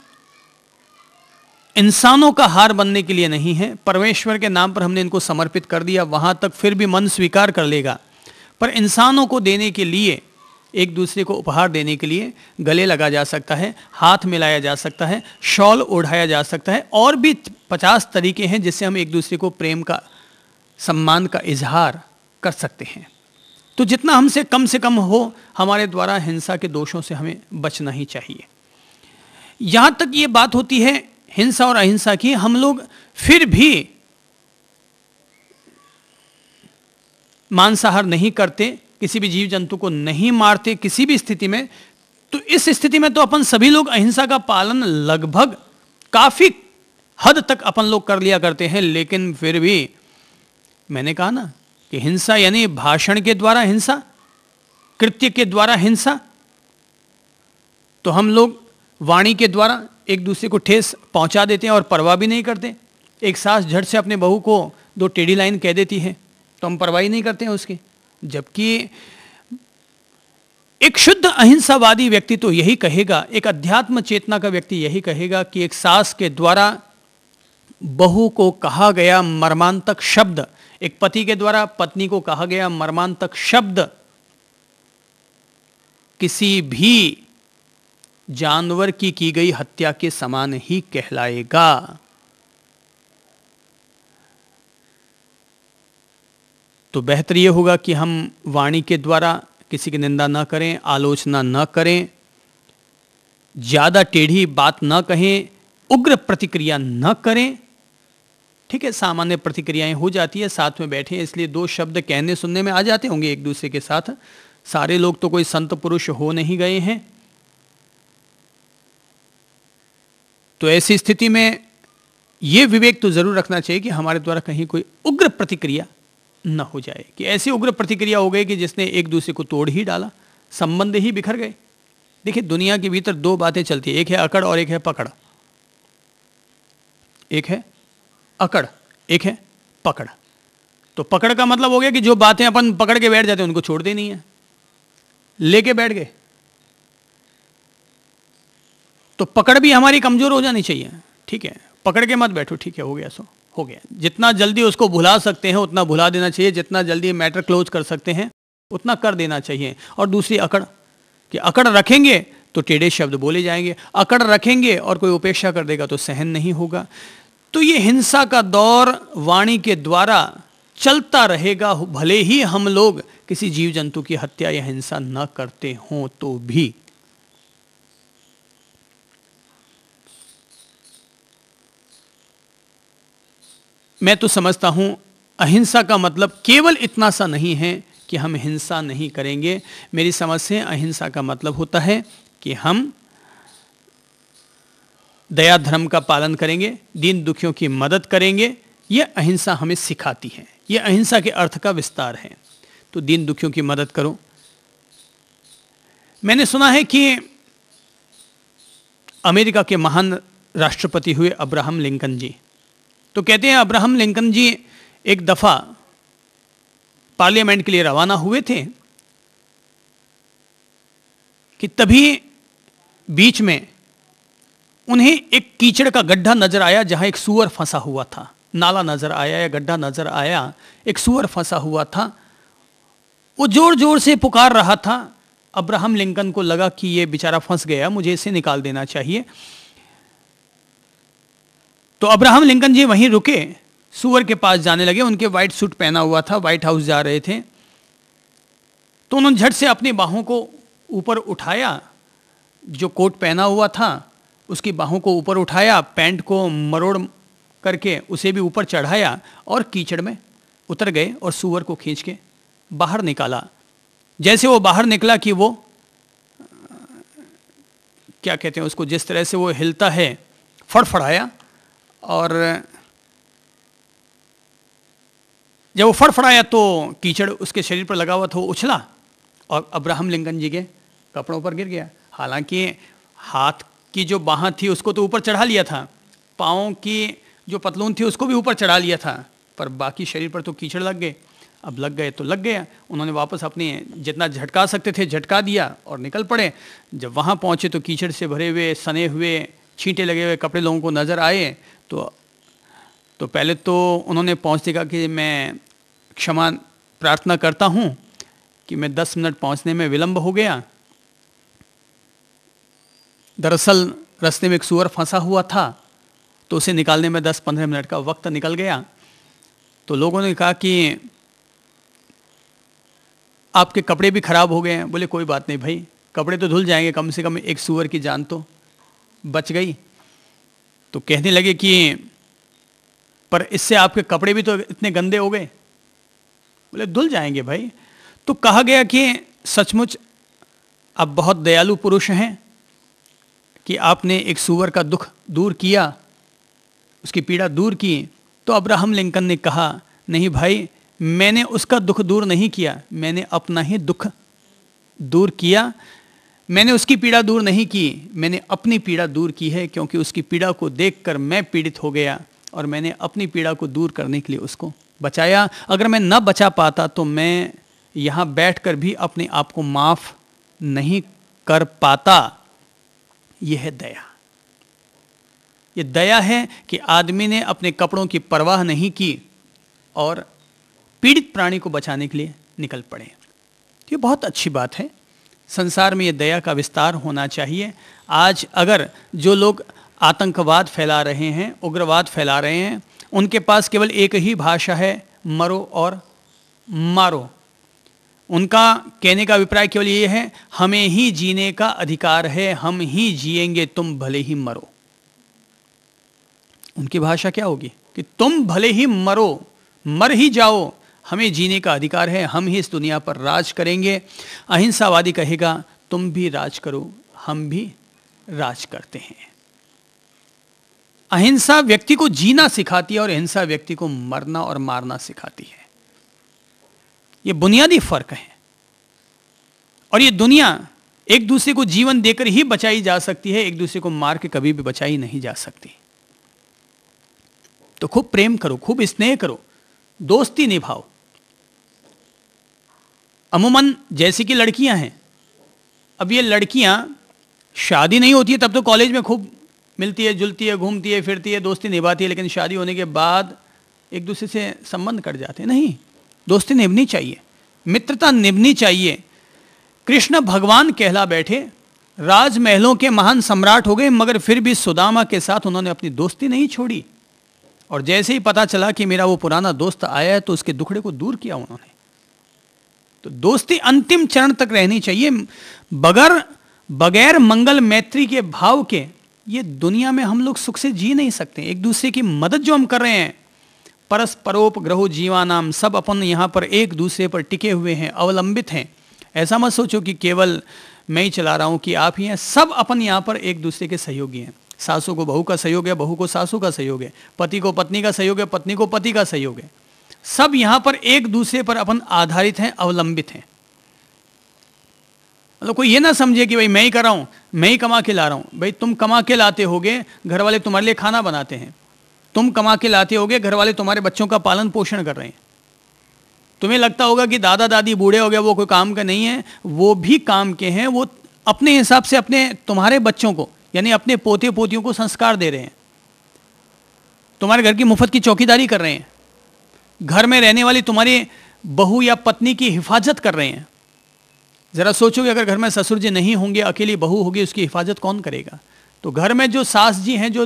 इंसानों का हार बनने के लिए नहीं है परमेश्वर के नाम पर हमने इनको समर्पित कर दिया वहाँ तक फिर भी मन स्वीकार कर लेगा पर इंसानों को देने के लिए एक दूसरे को उपहार देने के लिए गले लगा जा सकता है हाथ मिलाया जा सकता है शॉल ओढ़ाया जा सकता है और भी पचास तरीके हैं जिससे हम एक दूसरे को प्रेम का सम्मान का इजहार कर सकते हैं तो जितना हमसे कम से कम हो हमारे द्वारा हिंसा के दोषों से हमें बचना ही चाहिए यहाँ तक ये बात होती है हिंसा और अहिंसा की हम लोग फिर भी मांसाहार नहीं करते किसी भी जीव जंतु को नहीं मारते किसी भी स्थिति में तो इस स्थिति में तो अपन सभी लोग अहिंसा का पालन लगभग काफ़ी हद तक अपन लोग कर लिया करते हैं लेकिन फिर भी मैंने कहा ना कि हिंसा यानी भाषण के द्वारा हिंसा कृत्य के द्वारा हिंसा तो हम लोग वाणी के द्वारा एक दूसरे को ठेस पहुंचा देते हैं और परवाह भी नहीं करते एक सास झट से अपने बहू को दो टेढ़ी लाइन कह देती है तो हम परवाही नहीं करते हैं उसकी जबकि एक शुद्ध अहिंसावादी व्यक्ति तो यही कहेगा एक अध्यात्म चेतना का व्यक्ति यही कहेगा कि एक सास के द्वारा बहू को कहा गया मर्मांतक शब्द एक पति के द्वारा पत्नी को कहा गया मर्मांतक शब्द किसी भी जानवर की की गई हत्या के समान ही कहलाएगा तो बेहतर यह होगा कि हम वाणी के द्वारा किसी की निंदा न करें आलोचना न करें ज़्यादा टेढ़ी बात न कहें उग्र प्रतिक्रिया न करें ठीक है सामान्य प्रतिक्रियाएं हो जाती है साथ में बैठे इसलिए दो शब्द कहने सुनने में आ जाते होंगे एक दूसरे के साथ सारे लोग तो कोई संत पुरुष हो नहीं गए हैं तो ऐसी स्थिति में ये विवेक तो ज़रूर रखना चाहिए कि हमारे द्वारा कहीं कोई उग्र प्रतिक्रिया न हो जाए कि ऐसी उग्र प्रतिक्रिया हो गई कि जिसने एक दूसरे को तोड़ ही डाला संबंध ही बिखर गए देखिए दुनिया के भीतर दो बातें चलती है एक है अकड़ और एक है पकड़ एक है अकड़ एक है पकड़ तो पकड़ का मतलब हो गया कि जो बातें अपन पकड़ के बैठ जाते हैं उनको छोड़ते नहीं है लेके बैठ गए तो पकड़ भी हमारी कमज़ोर हो जानी चाहिए ठीक है पकड़ के मत बैठो ठीक है हो गया सो हो गया जितना जल्दी उसको भुला सकते हैं उतना भुला देना चाहिए जितना जल्दी मैटर क्लोज कर सकते हैं उतना कर देना चाहिए और दूसरी अकड़ कि अकड़ रखेंगे तो टेढ़े शब्द बोले जाएंगे अकड़ रखेंगे और कोई उपेक्षा कर देगा तो सहन नहीं होगा तो ये हिंसा का दौर वाणी के द्वारा चलता रहेगा भले ही हम लोग किसी जीव जंतु की हत्या या हिंसा न करते हों तो भी मैं तो समझता हूँ अहिंसा का मतलब केवल इतना सा नहीं है कि हम हिंसा नहीं करेंगे मेरी समझ से अहिंसा का मतलब होता है कि हम दया धर्म का पालन करेंगे दीन दुखियों की मदद करेंगे यह अहिंसा हमें सिखाती है यह अहिंसा के अर्थ का विस्तार है तो दीन दुखियों की मदद करो मैंने सुना है कि अमेरिका के महान राष्ट्रपति हुए अब्राहम लिंकन जी तो कहते हैं अब्राहम लिंकन जी एक दफ़ा पार्लियामेंट के लिए रवाना हुए थे कि तभी बीच में उन्हें एक कीचड़ का गड्ढा नजर आया जहां एक सुअर फंसा हुआ था नाला नजर आया या गड्ढा नजर आया एक सुअर फंसा हुआ था वो जोर जोर से पुकार रहा था अब्राहम लिंकन को लगा कि ये बेचारा फंस गया मुझे इसे निकाल देना चाहिए तो अब्राहम लिंकन जी वहीं रुके सुअर के पास जाने लगे उनके व्हाइट सूट पहना हुआ था वाइट हाउस जा रहे थे तो उन्होंने झट से अपनी बाहों को ऊपर उठाया जो कोट पहना हुआ था उसकी बाहों को ऊपर उठाया पैंट को मरोड़ करके उसे भी ऊपर चढ़ाया और कीचड़ में उतर गए और सुअर को खींच के बाहर निकाला जैसे वो बाहर निकला कि वो क्या कहते हैं उसको जिस तरह से वो हिलता है फड़फड़ाया और जब वो फड़फड़ाया तो कीचड़ उसके शरीर पर लगा हुआ था वो उछला और अब्राहम लिंकन जी के कपड़ों पर गिर गया हालांकि हाथ की जो बाह थी उसको तो ऊपर चढ़ा लिया था पाँव की जो पतलून थी उसको भी ऊपर चढ़ा लिया था पर बाकी शरीर पर तो कीचड़ लग गए अब लग गए तो लग गया उन्होंने वापस अपने जितना झटका सकते थे झटका दिया और निकल पड़े जब वहाँ पहुँचे तो कीचड़ से भरे हुए सने हुए छींटे लगे हुए कपड़े लोगों को नज़र आए तो तो पहले तो उन्होंने पहुँचते कहा कि मैं क्षमा प्रार्थना करता हूँ कि मैं दस मिनट पहुँचने में विलम्ब हो गया दरअसल रास्ते में एक सुअर फंसा हुआ था तो उसे निकालने में दस पंद्रह मिनट का वक्त निकल गया तो लोगों ने कहा कि आपके कपड़े भी खराब हो गए हैं बोले कोई बात नहीं भाई कपड़े तो धुल जाएंगे कम से कम एक सुअर की जान तो बच गई तो कहने लगे कि पर इससे आपके कपड़े भी तो इतने गंदे हो गए बोले धुल जाएंगे भाई तो कहा गया कि सचमुच आप बहुत दयालु पुरुष हैं कि आपने एक सुअर का दुख दूर किया उसकी पीड़ा दूर की तो अब्राहम लिंकन ने कहा नहीं भाई मैंने उसका दुख दूर नहीं किया मैंने अपना ही दुख दूर किया मैंने उसकी पीड़ा दूर नहीं की मैंने अपनी पीड़ा दूर की है क्योंकि उसकी पीड़ा को देखकर मैं पीड़ित हो गया और मैंने अपनी पीड़ा को दूर करने के लिए उसको बचाया अगर मैं न बचा पाता तो मैं यहाँ बैठ कर भी अपने आप को माफ़ नहीं कर पाता यह है दया ये दया है कि आदमी ने अपने कपड़ों की परवाह नहीं की और पीड़ित प्राणी को बचाने के लिए निकल पड़े ये बहुत अच्छी बात है संसार में ये दया का विस्तार होना चाहिए आज अगर जो लोग आतंकवाद फैला रहे हैं उग्रवाद फैला रहे हैं उनके पास केवल एक ही भाषा है मरो और मारो उनका कहने का अभिप्राय केवल ये है हमें ही जीने का अधिकार है हम ही जिएंगे तुम भले ही मरो उनकी भाषा क्या होगी कि तुम भले ही मरो मर ही जाओ हमें जीने का अधिकार है हम ही इस दुनिया पर राज करेंगे अहिंसावादी कहेगा तुम भी राज करो हम भी राज करते हैं अहिंसा व्यक्ति को जीना सिखाती है और अहिंसा व्यक्ति को मरना और मारना सिखाती है यह बुनियादी फर्क है और यह दुनिया एक दूसरे को जीवन देकर ही बचाई जा सकती है एक दूसरे को मार के कभी भी बचाई नहीं जा सकती तो खूब प्रेम करो खूब स्नेह करो दोस्ती निभाओ अमूमन जैसे कि लड़कियां हैं अब ये लड़कियां शादी नहीं होती है तब तो कॉलेज में खूब मिलती है जुलती है घूमती है फिरती है दोस्ती निभाती है लेकिन शादी होने के बाद एक दूसरे से संबंध कट जाते हैं नहीं दोस्ती निभनी चाहिए मित्रता निभनी चाहिए कृष्ण भगवान कहला बैठे राजमहलों के महान सम्राट हो गए मगर फिर भी सुदामा के साथ उन्होंने अपनी दोस्ती नहीं छोड़ी और जैसे ही पता चला कि मेरा वो पुराना दोस्त आया है तो उसके दुखड़े को दूर किया उन्होंने तो दोस्ती अंतिम चरण तक रहनी चाहिए बगैर बगैर मंगल मैत्री के भाव के ये दुनिया में हम लोग सुख से जी नहीं सकते एक दूसरे की मदद जो हम कर रहे हैं परस्परोप ग्रहो जीवानाम सब अपन यहाँ पर एक दूसरे पर टिके हुए हैं अवलंबित हैं ऐसा मत सोचो कि केवल मैं ही चला रहा हूँ कि आप ही हैं सब अपन यहाँ पर एक दूसरे के सहयोगी हैं सासू को बहू का सहयोग है बहू को सासू का सहयोग है पति को पत्नी का सहयोग है पत्नी को पति का सहयोग है सब यहां पर एक दूसरे पर अपन आधारित हैं अवलंबित हैं मतलब कोई ये ना समझे कि भाई मैं ही कर रहा हूं मैं ही कमा के ला रहा हूं भाई तुम कमा के लाते होगे घर वाले तुम्हारे लिए खाना बनाते हैं तुम कमा के लाते होगे घर वाले तुम्हारे बच्चों का पालन पोषण कर रहे हैं तुम्हें लगता होगा कि दादा दादी बूढ़े हो गए वो कोई काम का नहीं है वो भी काम के हैं वो अपने हिसाब से अपने तुम्हारे बच्चों को यानी अपने पोते पोतियों को संस्कार दे रहे हैं तुम्हारे घर की मुफ्त की चौकीदारी कर रहे हैं घर में रहने वाली तुम्हारी बहू या पत्नी की हिफाजत कर रहे हैं ज़रा सोचो कि अगर घर में ससुर जी नहीं होंगे अकेली बहू होगी उसकी हिफाजत कौन करेगा तो घर में जो सास जी हैं जो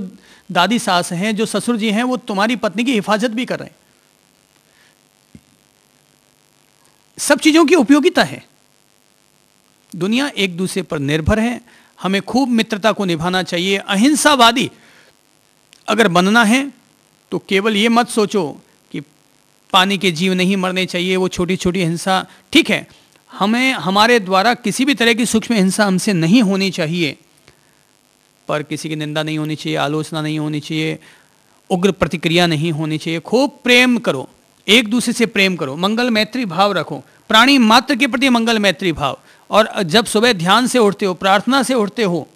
दादी सास हैं जो ससुर जी हैं वो तुम्हारी पत्नी की हिफाजत भी कर रहे हैं सब चीज़ों की उपयोगिता है दुनिया एक दूसरे पर निर्भर है हमें खूब मित्रता को निभाना चाहिए अहिंसावादी अगर बनना है तो केवल ये मत सोचो पानी के जीव नहीं मरने चाहिए वो छोटी छोटी हिंसा ठीक है हमें हमारे द्वारा किसी भी तरह की सूक्ष्म हिंसा हमसे नहीं होनी चाहिए पर किसी की निंदा नहीं होनी चाहिए आलोचना नहीं होनी चाहिए उग्र प्रतिक्रिया नहीं होनी चाहिए खूब प्रेम करो एक दूसरे से प्रेम करो मंगल मैत्री भाव रखो प्राणी मात्र के प्रति मंगल मैत्री भाव और जब सुबह ध्यान से उठते हो प्रार्थना से उठते हो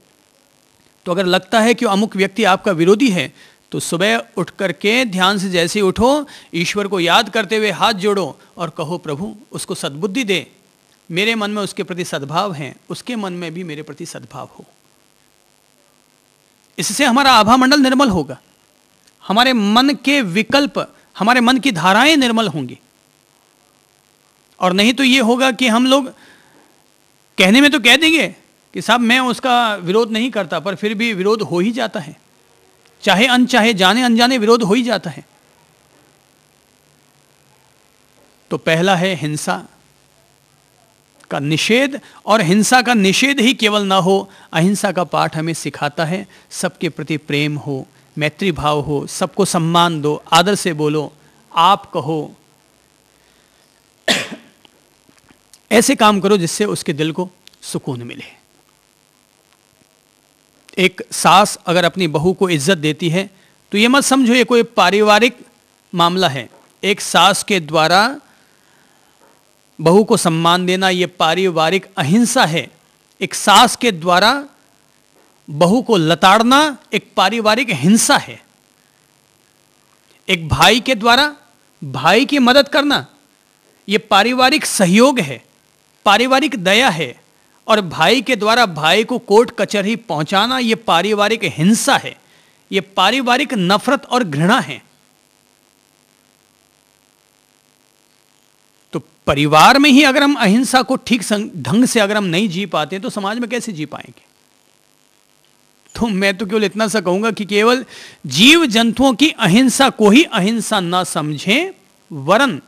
तो अगर लगता है कि अमुक व्यक्ति आपका विरोधी है तो सुबह उठ कर के ध्यान से जैसे उठो ईश्वर को याद करते हुए हाथ जोड़ो और कहो प्रभु उसको सद्बुद्धि दे मेरे मन में उसके प्रति सद्भाव हैं उसके मन में भी मेरे प्रति सद्भाव हो इससे हमारा आभा मंडल निर्मल होगा हमारे मन के विकल्प हमारे मन की धाराएं निर्मल होंगी और नहीं तो ये होगा कि हम लोग कहने में तो कह देंगे कि साहब मैं उसका विरोध नहीं करता पर फिर भी विरोध हो ही जाता है चाहे अनचाहे जाने अनजाने विरोध हो ही जाता है तो पहला है हिंसा का निषेध और हिंसा का निषेध ही केवल ना हो अहिंसा का पाठ हमें सिखाता है सबके प्रति प्रेम हो मैत्री भाव हो सबको सम्मान दो आदर से बोलो आप कहो ऐसे काम करो जिससे उसके दिल को सुकून मिले एक सास अगर अपनी बहू को इज्जत देती है तो ये मत समझो ये कोई पारिवारिक मामला है एक सास के द्वारा बहू को सम्मान देना ये पारिवारिक अहिंसा है एक सास के द्वारा बहू को लताड़ना एक पारिवारिक हिंसा है एक भाई के द्वारा भाई की मदद करना ये पारिवारिक सहयोग है पारिवारिक दया है और भाई के द्वारा भाई को कोर्ट कचहरी पहुंचाना यह पारिवारिक हिंसा है यह पारिवारिक नफरत और घृणा है तो परिवार में ही अगर हम अहिंसा को ठीक ढंग से अगर हम नहीं जी पाते तो समाज में कैसे जी पाएंगे तो मैं तो केवल इतना सा कहूंगा कि केवल जीव जंतुओं की अहिंसा को ही अहिंसा ना समझें वरन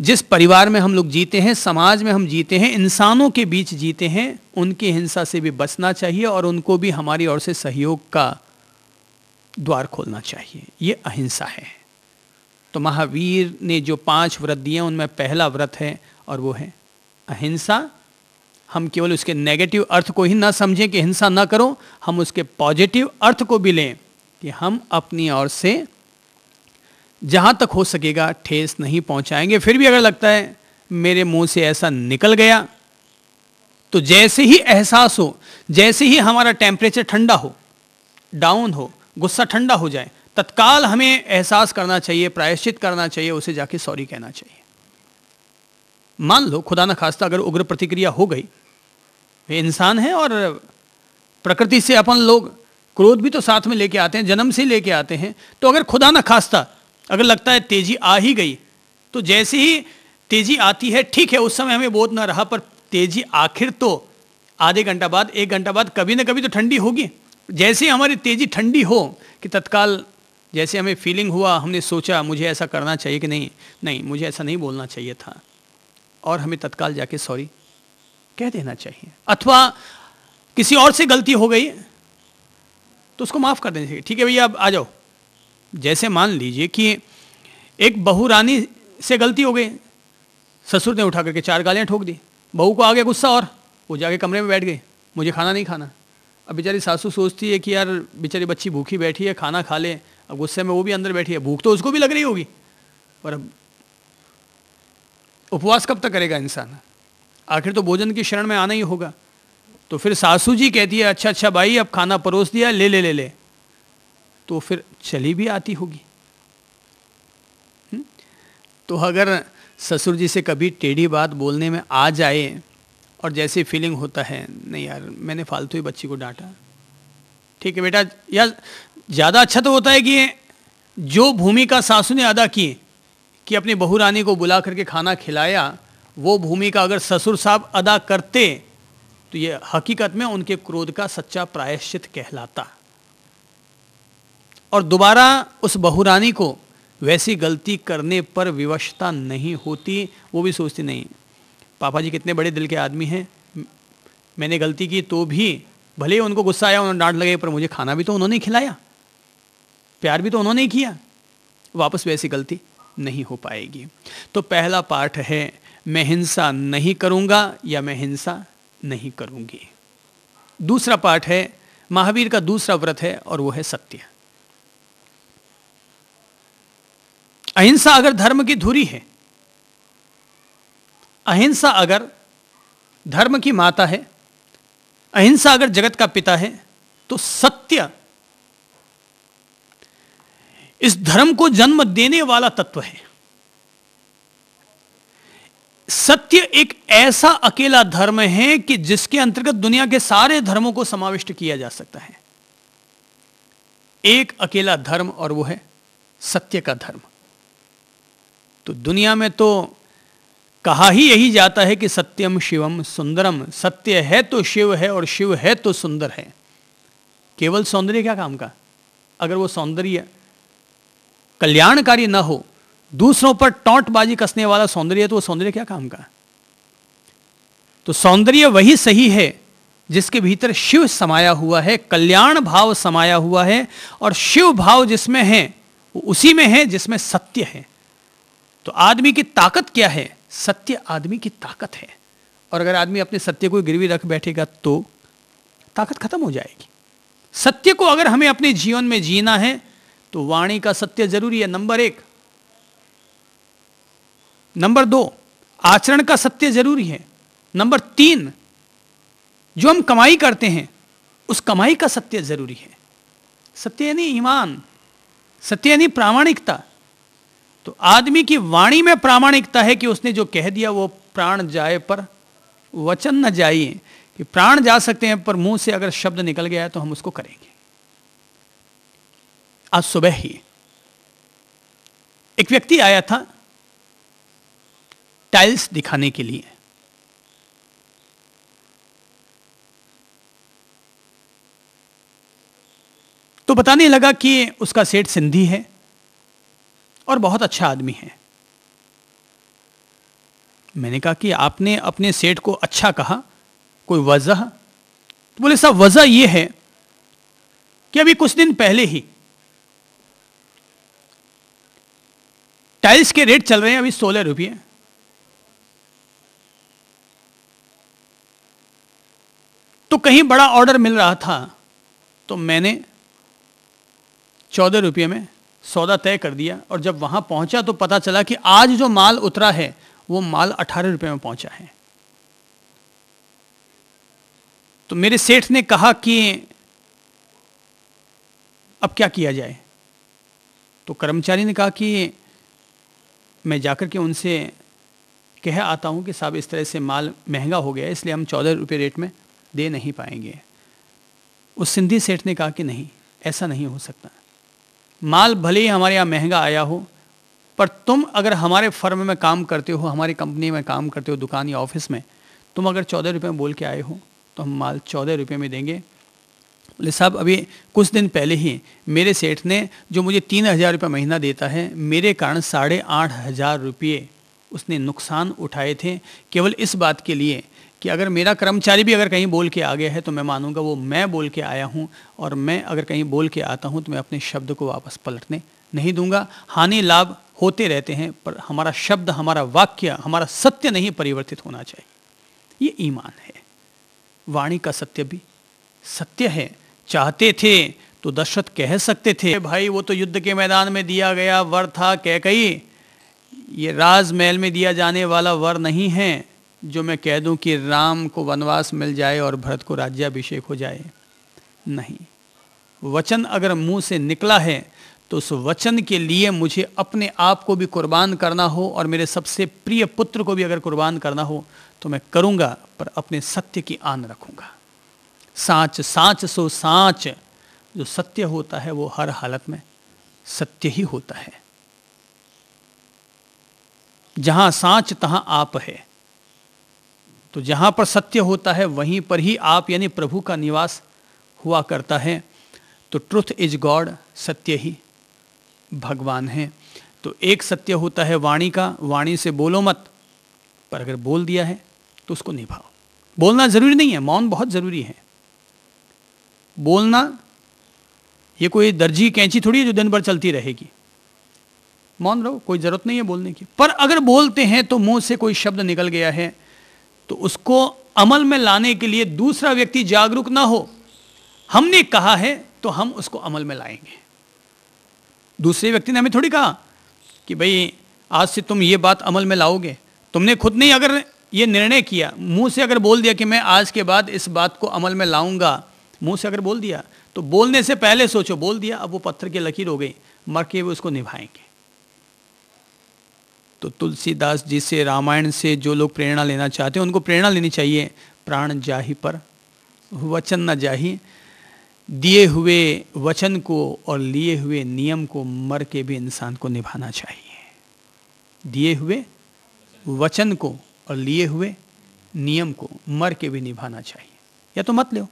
जिस परिवार में हम लोग जीते हैं समाज में हम जीते हैं इंसानों के बीच जीते हैं उनकी हिंसा से भी बचना चाहिए और उनको भी हमारी ओर से सहयोग का द्वार खोलना चाहिए ये अहिंसा है तो महावीर ने जो पांच व्रत दिए उनमें पहला व्रत है और वो है अहिंसा हम केवल उसके नेगेटिव अर्थ को ही ना समझें कि हिंसा ना करो हम उसके पॉजिटिव अर्थ को भी लें कि हम अपनी ओर से जहाँ तक हो सकेगा ठेस नहीं पहुँचाएंगे फिर भी अगर लगता है मेरे मुंह से ऐसा निकल गया तो जैसे ही एहसास हो जैसे ही हमारा टेम्परेचर ठंडा हो डाउन हो गुस्सा ठंडा हो जाए तत्काल हमें एहसास करना चाहिए प्रायश्चित करना चाहिए उसे जाके सॉरी कहना चाहिए मान लो खुदा न खास्ता अगर उग्र प्रतिक्रिया हो गई वे इंसान हैं और प्रकृति से अपन लोग क्रोध भी तो साथ में लेके आते हैं जन्म से लेके आते हैं तो अगर खुदा न खास्ता अगर लगता है तेजी आ ही गई तो जैसे ही तेजी आती है ठीक है उस समय हमें बोध ना रहा पर तेजी आखिर तो आधे घंटा बाद एक घंटा बाद कभी ना कभी तो ठंडी होगी जैसे ही हमारी तेजी ठंडी हो कि तत्काल जैसे हमें फीलिंग हुआ हमने सोचा मुझे ऐसा करना चाहिए कि नहीं नहीं मुझे ऐसा नहीं बोलना चाहिए था और हमें तत्काल जाके सॉरी कह देना चाहिए अथवा किसी और से गलती हो गई तो उसको माफ़ कर देना चाहिए ठीक है भैया अब आ जाओ जैसे मान लीजिए कि एक बहू रानी से गलती हो गई ससुर ने उठा करके चार गालियाँ ठोक दी बहू को आ गया गुस्सा और वो जाके कमरे में बैठ गई मुझे खाना नहीं खाना अब बेचारी सासू सोचती है कि यार बेचारी बच्ची भूखी बैठी है खाना खा ले अब गुस्से में वो भी अंदर बैठी है भूख तो उसको भी लग रही होगी पर अब उपवास कब तक करेगा इंसान आखिर तो भोजन की शरण में आना ही होगा तो फिर सासू जी कहती है अच्छा अच्छा भाई अब खाना परोस दिया ले ले ले ले तो फिर चली भी आती होगी तो अगर ससुर जी से कभी टेढ़ी बात बोलने में आ जाए और जैसे फीलिंग होता है नहीं यार मैंने फालतू ही बच्ची को डांटा ठीक है बेटा यार ज़्यादा अच्छा तो होता है कि जो भूमिका सासू ने अदा की कि अपनी बहू रानी को बुला करके खाना खिलाया वो भूमिका अगर ससुर साहब अदा करते तो ये हकीकत में उनके क्रोध का सच्चा प्रायश्चित कहलाता और दोबारा उस बहुरानी को वैसी गलती करने पर विवशता नहीं होती वो भी सोचती नहीं पापा जी कितने बड़े दिल के आदमी हैं मैंने गलती की तो भी भले ही उनको गुस्सा आया उन्होंने डांट लगाई पर मुझे खाना भी तो उन्होंने खिलाया प्यार भी तो उन्होंने ही किया वापस वैसी गलती नहीं हो पाएगी तो पहला पाठ है मैं हिंसा नहीं करूँगा या मैं हिंसा नहीं करूँगी दूसरा पाठ है महावीर का दूसरा व्रत है और वो है सत्य अहिंसा अगर धर्म की धुरी है अहिंसा अगर धर्म की माता है अहिंसा अगर जगत का पिता है तो सत्य इस धर्म को जन्म देने वाला तत्व है सत्य एक ऐसा अकेला धर्म है कि जिसके अंतर्गत दुनिया के सारे धर्मों को समाविष्ट किया जा सकता है एक अकेला धर्म और वो है सत्य का धर्म तो दुनिया में तो कहा ही यही जाता है कि सत्यम शिवम सुंदरम सत्य है तो शिव है और शिव है तो सुंदर है केवल सौंदर्य क्या काम का अगर वो सौंदर्य कल्याणकारी न हो दूसरों पर टॉटबाजी कसने वाला सौंदर्य है तो वो सौंदर्य क्या काम का तो सौंदर्य वही सही है जिसके भीतर शिव समाया हुआ है कल्याण भाव समाया हुआ है और शिव भाव जिसमें है वो उसी में है जिसमें सत्य है तो आदमी की ताकत क्या है सत्य आदमी की ताकत है और अगर आदमी अपने सत्य को गिरवी रख बैठेगा तो ताकत खत्म हो जाएगी सत्य को अगर हमें अपने जीवन में जीना है तो वाणी का सत्य जरूरी है नंबर एक नंबर दो आचरण का सत्य जरूरी है नंबर तीन जो हम कमाई करते हैं उस कमाई का सत्य जरूरी है सत्य यानी ईमान सत्य यानी प्रामाणिकता तो आदमी की वाणी में प्रामाणिकता है कि उसने जो कह दिया वो प्राण जाए पर वचन न जाइए कि प्राण जा सकते हैं पर मुंह से अगर शब्द निकल गया तो हम उसको करेंगे आज सुबह ही एक व्यक्ति आया था टाइल्स दिखाने के लिए तो बताने लगा कि उसका सेठ सिंधी है और बहुत अच्छा आदमी है मैंने कहा कि आपने अपने सेठ को अच्छा कहा कोई वजह तो बोले साहब वजह यह है कि अभी कुछ दिन पहले ही टाइल्स के रेट चल रहे हैं अभी सोलह रुपये तो कहीं बड़ा ऑर्डर मिल रहा था तो मैंने चौदह रुपये में सौदा तय कर दिया और जब वहाँ पहुँचा तो पता चला कि आज जो माल उतरा है वो माल अठारह रुपये में पहुँचा है तो मेरे सेठ ने कहा कि अब क्या किया जाए तो कर्मचारी ने कहा कि मैं जाकर के उनसे कह आता हूं कि साहब इस तरह से माल महंगा हो गया इसलिए हम चौदह रुपये रेट में दे नहीं पाएंगे उस सिंधी सेठ ने कहा कि नहीं ऐसा नहीं हो सकता माल भले ही हमारे यहाँ महंगा आया हो पर तुम अगर हमारे फर्म में काम करते हो हमारी कंपनी में काम करते हो दुकान या ऑफिस में तुम अगर चौदह रुपये में बोल के आए हो तो हम माल चौदह रुपये में देंगे बोले साहब अभी कुछ दिन पहले ही मेरे सेठ ने जो मुझे तीन हज़ार रुपये महीना देता है मेरे कारण साढ़े आठ हज़ार रुपये उसने नुकसान उठाए थे केवल इस बात के लिए कि अगर मेरा कर्मचारी भी अगर कहीं बोल के आ गया है तो मैं मानूंगा वो मैं बोल के आया हूँ और मैं अगर कहीं बोल के आता हूँ तो मैं अपने शब्द को वापस पलटने नहीं दूंगा हानि लाभ होते रहते हैं पर हमारा शब्द हमारा वाक्य हमारा सत्य नहीं परिवर्तित होना चाहिए ये ईमान है वाणी का सत्य भी सत्य है चाहते थे तो दशरथ कह सकते थे भाई वो तो युद्ध के मैदान में दिया गया वर था कह कही ये राजमहल में दिया जाने वाला वर नहीं है जो मैं कह दूं कि राम को वनवास मिल जाए और भरत को राज्याभिषेक हो जाए नहीं वचन अगर मुंह से निकला है तो उस वचन के लिए मुझे अपने आप को भी कुर्बान करना हो और मेरे सबसे प्रिय पुत्र को भी अगर कुर्बान करना हो तो मैं करूँगा पर अपने सत्य की आन रखूंगा साँच साँच सो साँच जो सत्य होता है वो हर हालत में सत्य ही होता है जहां सांच तहां आप है तो जहाँ पर सत्य होता है वहीं पर ही आप यानी प्रभु का निवास हुआ करता है तो ट्रुथ इज गॉड सत्य ही भगवान है तो एक सत्य होता है वाणी का वाणी से बोलो मत पर अगर बोल दिया है तो उसको निभाओ बोलना ज़रूरी नहीं है मौन बहुत ज़रूरी है बोलना ये कोई दर्जी कैंची थोड़ी है जो दिन भर चलती रहेगी मौन रहो कोई ज़रूरत नहीं है बोलने की पर अगर बोलते हैं तो मुंह से कोई शब्द निकल गया है तो उसको अमल में लाने के लिए दूसरा व्यक्ति जागरूक ना हो हमने कहा है तो हम उसको अमल में लाएंगे दूसरे व्यक्ति ने हमें थोड़ी कहा कि भाई आज से तुम ये बात अमल में लाओगे तुमने खुद नहीं अगर ये निर्णय किया मुंह से अगर बोल दिया कि मैं आज के बाद इस बात को अमल में लाऊंगा मुंह से अगर बोल दिया तो बोलने से पहले सोचो बोल दिया अब वो पत्थर की लकीर हो गई मर के वो उसको निभाएंगे तो तुलसीदास जी से रामायण से जो लोग प्रेरणा लेना चाहते हैं उनको प्रेरणा लेनी चाहिए प्राण जाहि पर वचन न जाहि दिए हुए वचन को और लिए हुए नियम को मर के भी इंसान को निभाना चाहिए दिए हुए वचन को और लिए हुए नियम को मर के भी निभाना चाहिए या तो मत लो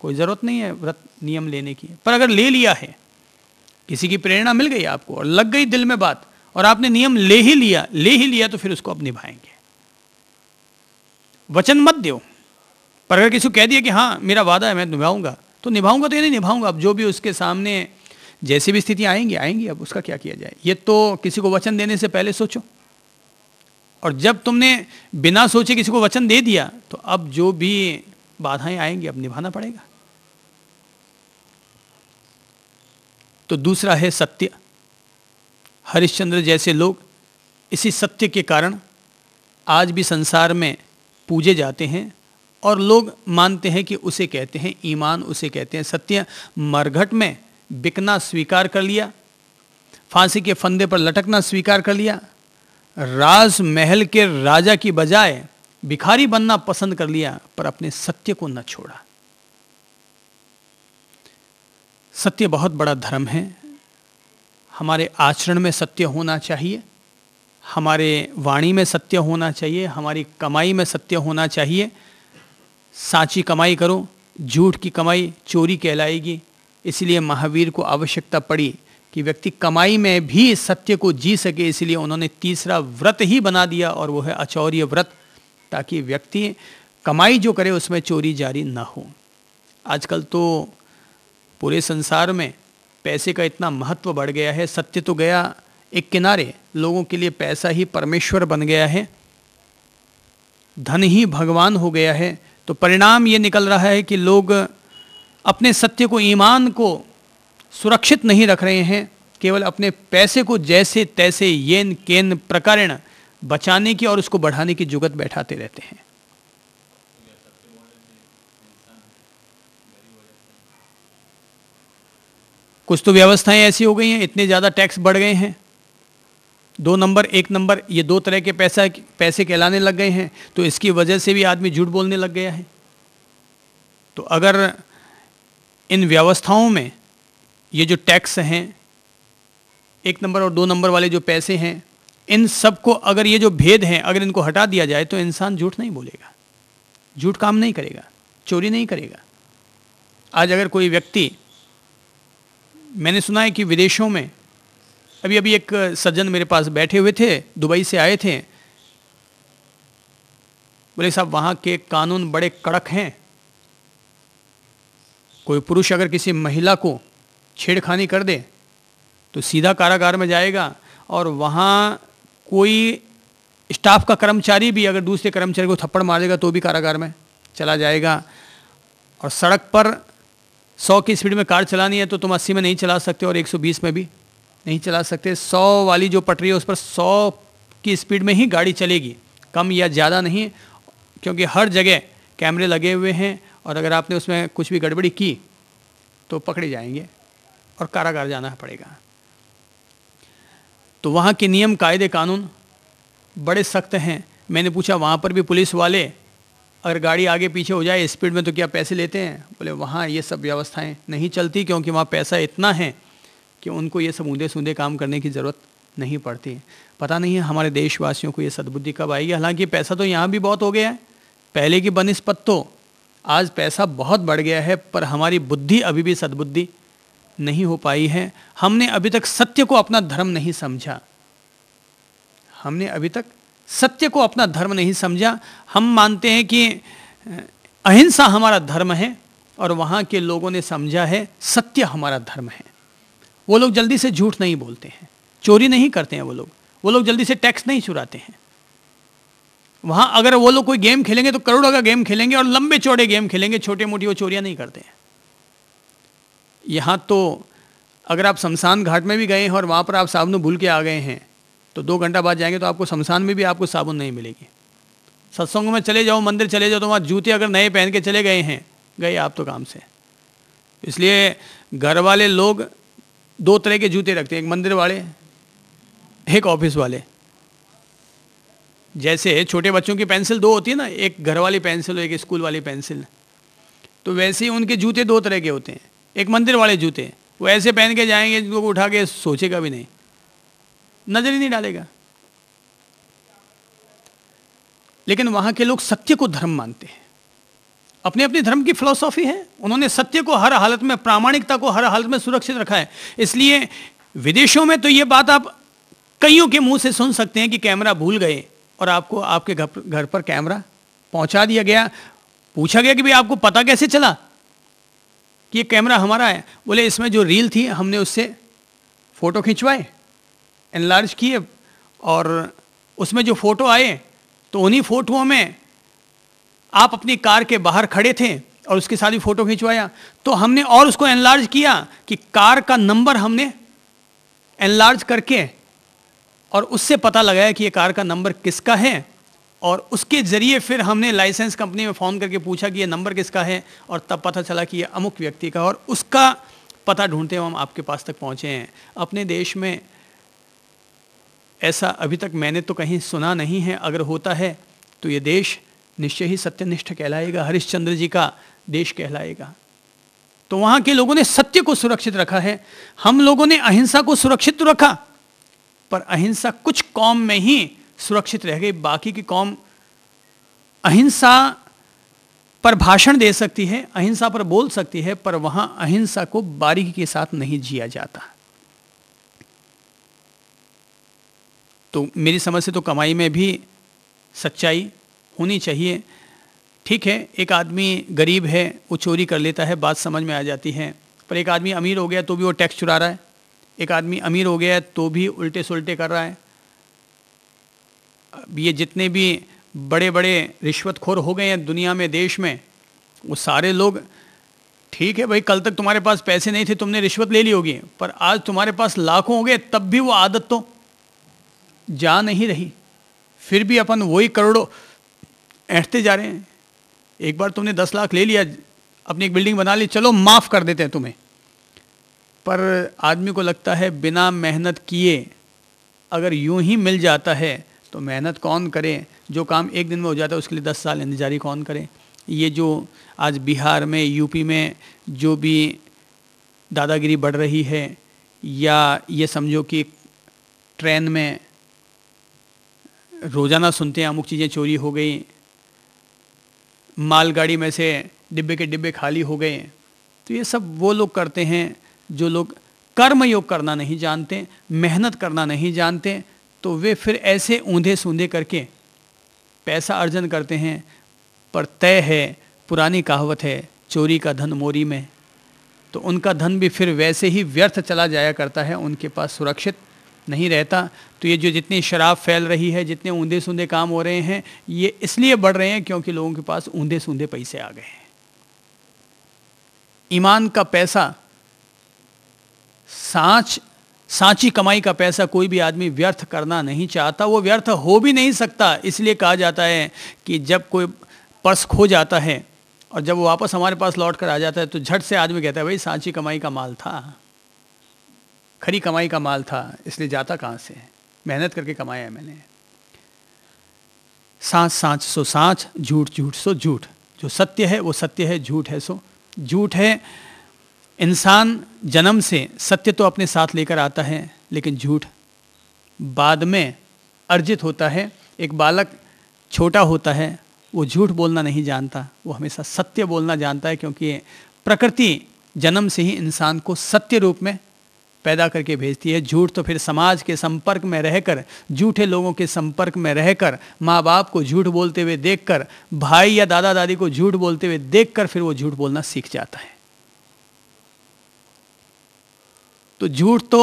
कोई ज़रूरत नहीं है व्रत नियम लेने की पर अगर ले लिया है किसी की प्रेरणा मिल गई आपको और लग गई दिल में बात और आपने नियम ले ही लिया ले ही लिया तो फिर उसको आप निभाएंगे वचन मत दो पर अगर किसी को कह दिया कि हाँ मेरा वादा है मैं निभाऊंगा तो निभाऊंगा तो ये नहीं निभाऊंगा अब जो भी उसके सामने जैसी भी स्थितियाँ आएंगी आएंगी अब उसका क्या किया जाए ये तो किसी को वचन देने से पहले सोचो और जब तुमने बिना सोचे किसी को वचन दे दिया तो अब जो भी बाधाएं आएंगी अब निभाना पड़ेगा तो दूसरा है सत्य हरिश्चंद्र जैसे लोग इसी सत्य के कारण आज भी संसार में पूजे जाते हैं और लोग मानते हैं कि उसे कहते हैं ईमान उसे कहते हैं सत्य मरघट में बिकना स्वीकार कर लिया फांसी के फंदे पर लटकना स्वीकार कर लिया राज महल के राजा की बजाय भिखारी बनना पसंद कर लिया पर अपने सत्य को न छोड़ा सत्य बहुत बड़ा धर्म है हमारे आचरण में सत्य होना चाहिए हमारे वाणी में सत्य होना चाहिए हमारी कमाई में सत्य होना चाहिए सांची कमाई करो झूठ की कमाई चोरी कहलाएगी इसलिए महावीर को आवश्यकता पड़ी कि व्यक्ति कमाई में भी सत्य को जी सके इसलिए उन्होंने तीसरा व्रत ही बना दिया और वो है अचौर्य व्रत ताकि व्यक्ति कमाई जो करे उसमें चोरी जारी ना हो आजकल तो पूरे संसार में पैसे का इतना महत्व बढ़ गया है सत्य तो गया एक किनारे लोगों के लिए पैसा ही परमेश्वर बन गया है धन ही भगवान हो गया है तो परिणाम ये निकल रहा है कि लोग अपने सत्य को ईमान को सुरक्षित नहीं रख रहे हैं केवल अपने पैसे को जैसे तैसे येन केन प्रकरण बचाने की और उसको बढ़ाने की जुगत बैठाते रहते हैं कुछ तो व्यवस्थाएं ऐसी हो गई हैं इतने ज़्यादा टैक्स बढ़ गए हैं दो नंबर एक नंबर ये दो तरह के पैसा पैसे कहलाने लग गए हैं तो इसकी वजह से भी आदमी झूठ बोलने लग गया है तो अगर इन व्यवस्थाओं में ये जो टैक्स हैं एक नंबर और दो नंबर वाले जो पैसे हैं इन सब को अगर ये जो भेद हैं अगर इनको हटा दिया जाए तो इंसान झूठ नहीं बोलेगा झूठ काम नहीं करेगा चोरी नहीं करेगा आज अगर कोई व्यक्ति मैंने सुना है कि विदेशों में अभी अभी एक सज्जन मेरे पास बैठे हुए थे दुबई से आए थे बोले साहब वहाँ के कानून बड़े कड़क हैं कोई पुरुष अगर किसी महिला को छेड़खानी कर दे तो सीधा कारागार में जाएगा और वहाँ कोई स्टाफ का कर्मचारी भी अगर दूसरे कर्मचारी को थप्पड़ मार देगा तो भी कारागार में चला जाएगा और सड़क पर सौ की स्पीड में कार चलानी है तो तुम अस्सी में नहीं चला सकते और एक सौ बीस में भी नहीं चला सकते सौ वाली जो पटरी है उस पर सौ की स्पीड में ही गाड़ी चलेगी कम या ज़्यादा नहीं क्योंकि हर जगह कैमरे लगे हुए हैं और अगर आपने उसमें कुछ भी गड़बड़ी की तो पकड़े जाएंगे और कारागार जाना पड़ेगा तो वहाँ के नियम कायदे कानून बड़े सख्त हैं मैंने पूछा वहाँ पर भी पुलिस वाले अगर गाड़ी आगे पीछे हो जाए स्पीड में तो क्या पैसे लेते हैं बोले वहाँ ये सब व्यवस्थाएं नहीं चलती क्योंकि वहाँ पैसा इतना है कि उनको ये सब ऊँधे सूंधे काम करने की ज़रूरत नहीं पड़ती पता नहीं है हमारे देशवासियों को ये सद्बुद्धि कब आएगी हालांकि पैसा तो यहाँ भी बहुत हो गया है पहले की बनस्पत तो आज पैसा बहुत बढ़ गया है पर हमारी बुद्धि अभी भी सद्बुद्धि नहीं हो पाई है हमने अभी तक सत्य को अपना धर्म नहीं समझा हमने अभी तक सत्य को अपना धर्म नहीं समझा हम मानते हैं कि अहिंसा हमारा धर्म है और वहाँ के लोगों ने समझा है सत्य हमारा धर्म है वो लोग जल्दी से झूठ नहीं बोलते हैं चोरी नहीं करते हैं वो लोग वो लोग जल्दी से टैक्स नहीं चुराते हैं वहाँ अगर वो लोग कोई गेम खेलेंगे तो करोड़ों का गेम खेलेंगे और लंबे चौड़े गेम खेलेंगे छोटे मोटी वो चोरियाँ नहीं करते हैं यहाँ तो अगर आप शमशान घाट में भी गए हैं और वहाँ पर आप साबुन भूल के आ गए हैं तो दो घंटा बाद जाएंगे तो आपको शमशान में भी आपको साबुन नहीं मिलेगी सत्संग में चले जाओ मंदिर चले जाओ तो वहाँ जूते अगर नए पहन के चले गए हैं गए आप तो काम से इसलिए घर वाले लोग दो तरह के जूते रखते हैं एक मंदिर वाले एक ऑफिस वाले जैसे छोटे बच्चों की पेंसिल दो होती है ना एक घर वाली पेंसिल और एक स्कूल वाली पेंसिल तो वैसे ही उनके जूते दो तरह के होते हैं एक मंदिर वाले जूते वो ऐसे पहन के जाएंगे जिनको उठा के सोचेगा भी नहीं नजर ही नहीं डालेगा लेकिन वहां के लोग सत्य को धर्म मानते हैं अपने अपने धर्म की फिलोसॉफी है उन्होंने सत्य को हर हालत में प्रामाणिकता को हर हालत में सुरक्षित रखा है इसलिए विदेशों में तो यह बात आप कईयों के मुंह से सुन सकते हैं कि कैमरा भूल गए और आपको आपके घर घर पर कैमरा पहुंचा दिया गया पूछा गया कि भाई आपको पता कैसे चला कि ये कैमरा हमारा है बोले इसमें जो रील थी हमने उससे फोटो खिंचवाए एनलार्ज किए और उसमें जो फ़ोटो आए तो उन्हीं फ़ोटोओं में आप अपनी कार के बाहर खड़े थे और उसके साथ ही फ़ोटो खिंचवाया तो हमने और उसको एनलार्ज किया कि कार का नंबर हमने एनलार्ज करके और उससे पता लगाया कि ये कार का नंबर किसका है और उसके ज़रिए फिर हमने लाइसेंस कंपनी में फ़ोन करके पूछा कि ये नंबर किसका है और तब पता चला कि ये अमुक व्यक्ति का और उसका पता ढूंढते हुए हम आपके पास तक पहुँचे हैं अपने देश में ऐसा अभी तक मैंने तो कहीं सुना नहीं है अगर होता है तो ये देश निश्चय ही सत्यनिष्ठ कहलाएगा हरिश्चंद्र जी का देश कहलाएगा तो वहां के लोगों ने सत्य को सुरक्षित रखा है हम लोगों ने अहिंसा को सुरक्षित तो रखा पर अहिंसा कुछ कौम में ही सुरक्षित रह गई बाकी की कौम अहिंसा पर भाषण दे सकती है अहिंसा पर बोल सकती है पर वहां अहिंसा को बारीकी के साथ नहीं जिया जाता तो मेरी समझ से तो कमाई में भी सच्चाई होनी चाहिए ठीक है एक आदमी गरीब है वो चोरी कर लेता है बात समझ में आ जाती है पर एक आदमी अमीर हो गया तो भी वो टैक्स चुरा रहा है एक आदमी अमीर हो गया तो भी उल्टे सुलटे कर रहा है ये जितने भी बड़े बड़े रिश्वतखोर हो गए हैं दुनिया में देश में वो सारे लोग ठीक है भाई कल तक तुम्हारे पास पैसे नहीं थे तुमने रिश्वत ले ली होगी पर आज तुम्हारे पास लाखों हो गए तब भी वो आदत तो जा नहीं रही फिर भी अपन वही करोड़ों ऐठते जा रहे हैं एक बार तुमने दस लाख ले लिया अपनी एक बिल्डिंग बना ली चलो माफ़ कर देते हैं तुम्हें पर आदमी को लगता है बिना मेहनत किए अगर यूं ही मिल जाता है तो मेहनत कौन करे जो काम एक दिन में हो जाता है उसके लिए दस साल इंतजारी कौन करे ये जो आज बिहार में यूपी में जो भी दादागिरी बढ़ रही है या ये समझो कि ट्रेन में रोज़ाना सुनते हैं अमुक चीज़ें चोरी हो गई मालगाड़ी में से डिब्बे के डिब्बे खाली हो गए तो ये सब वो लोग करते हैं जो लोग कर्म योग करना नहीं जानते मेहनत करना नहीं जानते तो वे फिर ऐसे ऊंधे सूंधे करके पैसा अर्जन करते हैं पर तय है पुरानी कहावत है चोरी का धन मोरी में तो उनका धन भी फिर वैसे ही व्यर्थ चला जाया करता है उनके पास सुरक्षित नहीं रहता तो ये जो जितनी शराब फैल रही है जितने ऊंधे सूंधे काम हो रहे हैं ये इसलिए बढ़ रहे हैं क्योंकि लोगों के पास ऊंधे सूंधे पैसे आ गए हैं ईमान का पैसा सांच सांची कमाई का पैसा कोई भी आदमी व्यर्थ करना नहीं चाहता वो व्यर्थ हो भी नहीं सकता इसलिए कहा जाता है कि जब कोई पर्स खो जाता है और जब वो वापस हमारे पास लौट कर आ जाता है तो झट से आदमी कहता है भाई सांची कमाई का माल था खरी कमाई का माल था इसलिए जाता कहाँ से मेहनत करके कमाया है मैंने साँच सांच सो सांच झूठ झूठ सो झूठ जो सत्य है वो सत्य है झूठ है सो झूठ है इंसान जन्म से सत्य तो अपने साथ लेकर आता है लेकिन झूठ बाद में अर्जित होता है एक बालक छोटा होता है वो झूठ बोलना नहीं जानता वो हमेशा सत्य बोलना जानता है क्योंकि प्रकृति जन्म से ही इंसान को सत्य रूप में पैदा करके भेजती है झूठ तो फिर समाज के संपर्क में रहकर झूठे लोगों के संपर्क में रहकर माँ बाप को झूठ बोलते हुए देखकर भाई या दादा दादी को झूठ बोलते हुए देखकर फिर वो झूठ बोलना सीख जाता है तो झूठ तो